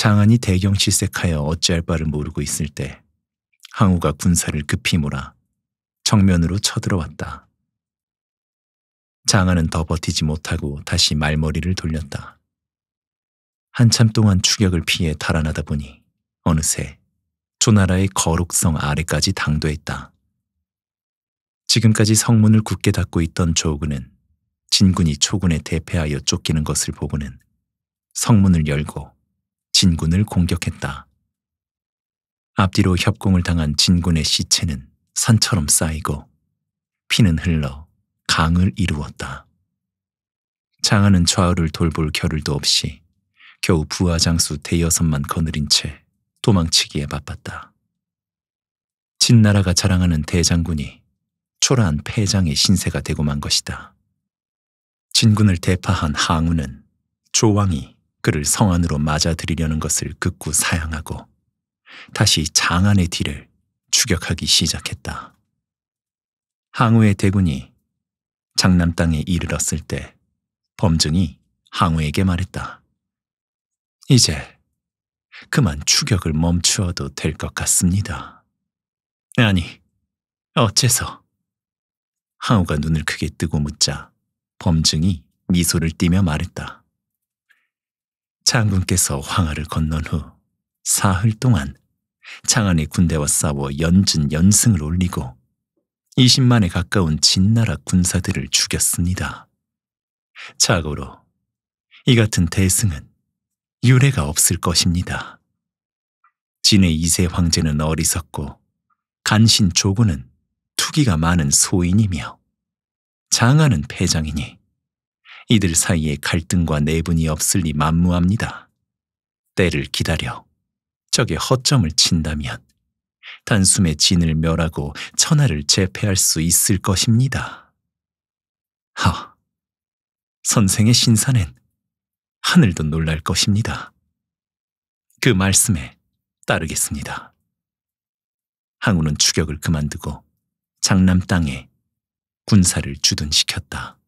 장안이 대경실색하여 어찌할 바를 모르고 있을 때 항우가 군사를 급히 몰아 정면으로 쳐들어왔다. 장안은 더 버티지 못하고 다시 말머리를 돌렸다. 한참 동안 추격을 피해 달아나다 보니 어느새 조나라의 거룩성 아래까지 당도했다. 지금까지 성문을 굳게 닫고 있던 조우근은 진군이 초군에 대패하여 쫓기는 것을 보고는 성문을 열고 진군을 공격했다. 앞뒤로 협공을 당한 진군의 시체는 산처럼 쌓이고 피는 흘러 강을 이루었다. 장하는 좌우를 돌볼 겨를도 없이 겨우 부하장수 대여섯만 거느린 채 도망치기에 바빴다. 진나라가 자랑하는 대장군이 초라한 패장의 신세가 되고 만 것이다. 진군을 대파한 항우는 조왕이 그를 성 안으로 맞아들이려는 것을 극구 사양하고 다시 장안의 뒤를 추격하기 시작했다. 항우의 대군이 장남 땅에 이르렀을 때 범증이 항우에게 말했다. 이제 그만 추격을 멈추어도 될 것 같습니다. 아니, 어째서? 항우가 눈을 크게 뜨고 묻자 범증이 미소를 띠며 말했다. 장군께서 황하를 건넌 후 사흘 동안 장안의 군대와 싸워 연진 연승을 올리고 20만에 가까운 진나라 군사들을 죽였습니다. 자고로 이 같은 대승은 유례가 없을 것입니다. 진의 이세 황제는 어리석고 간신 조군은 투기가 많은 소인이며 장하은 패장이니 이들 사이에 갈등과 내분이 없을리 만무합니다. 때를 기다려 적의 허점을 친다면 단숨에 진을 멸하고 천하를 제패할 수 있을 것입니다. 하, 선생의 신사는 하늘도 놀랄 것입니다. 그 말씀에 따르겠습니다. 항우는 추격을 그만두고 장남 땅에 군사를 주둔시켰다.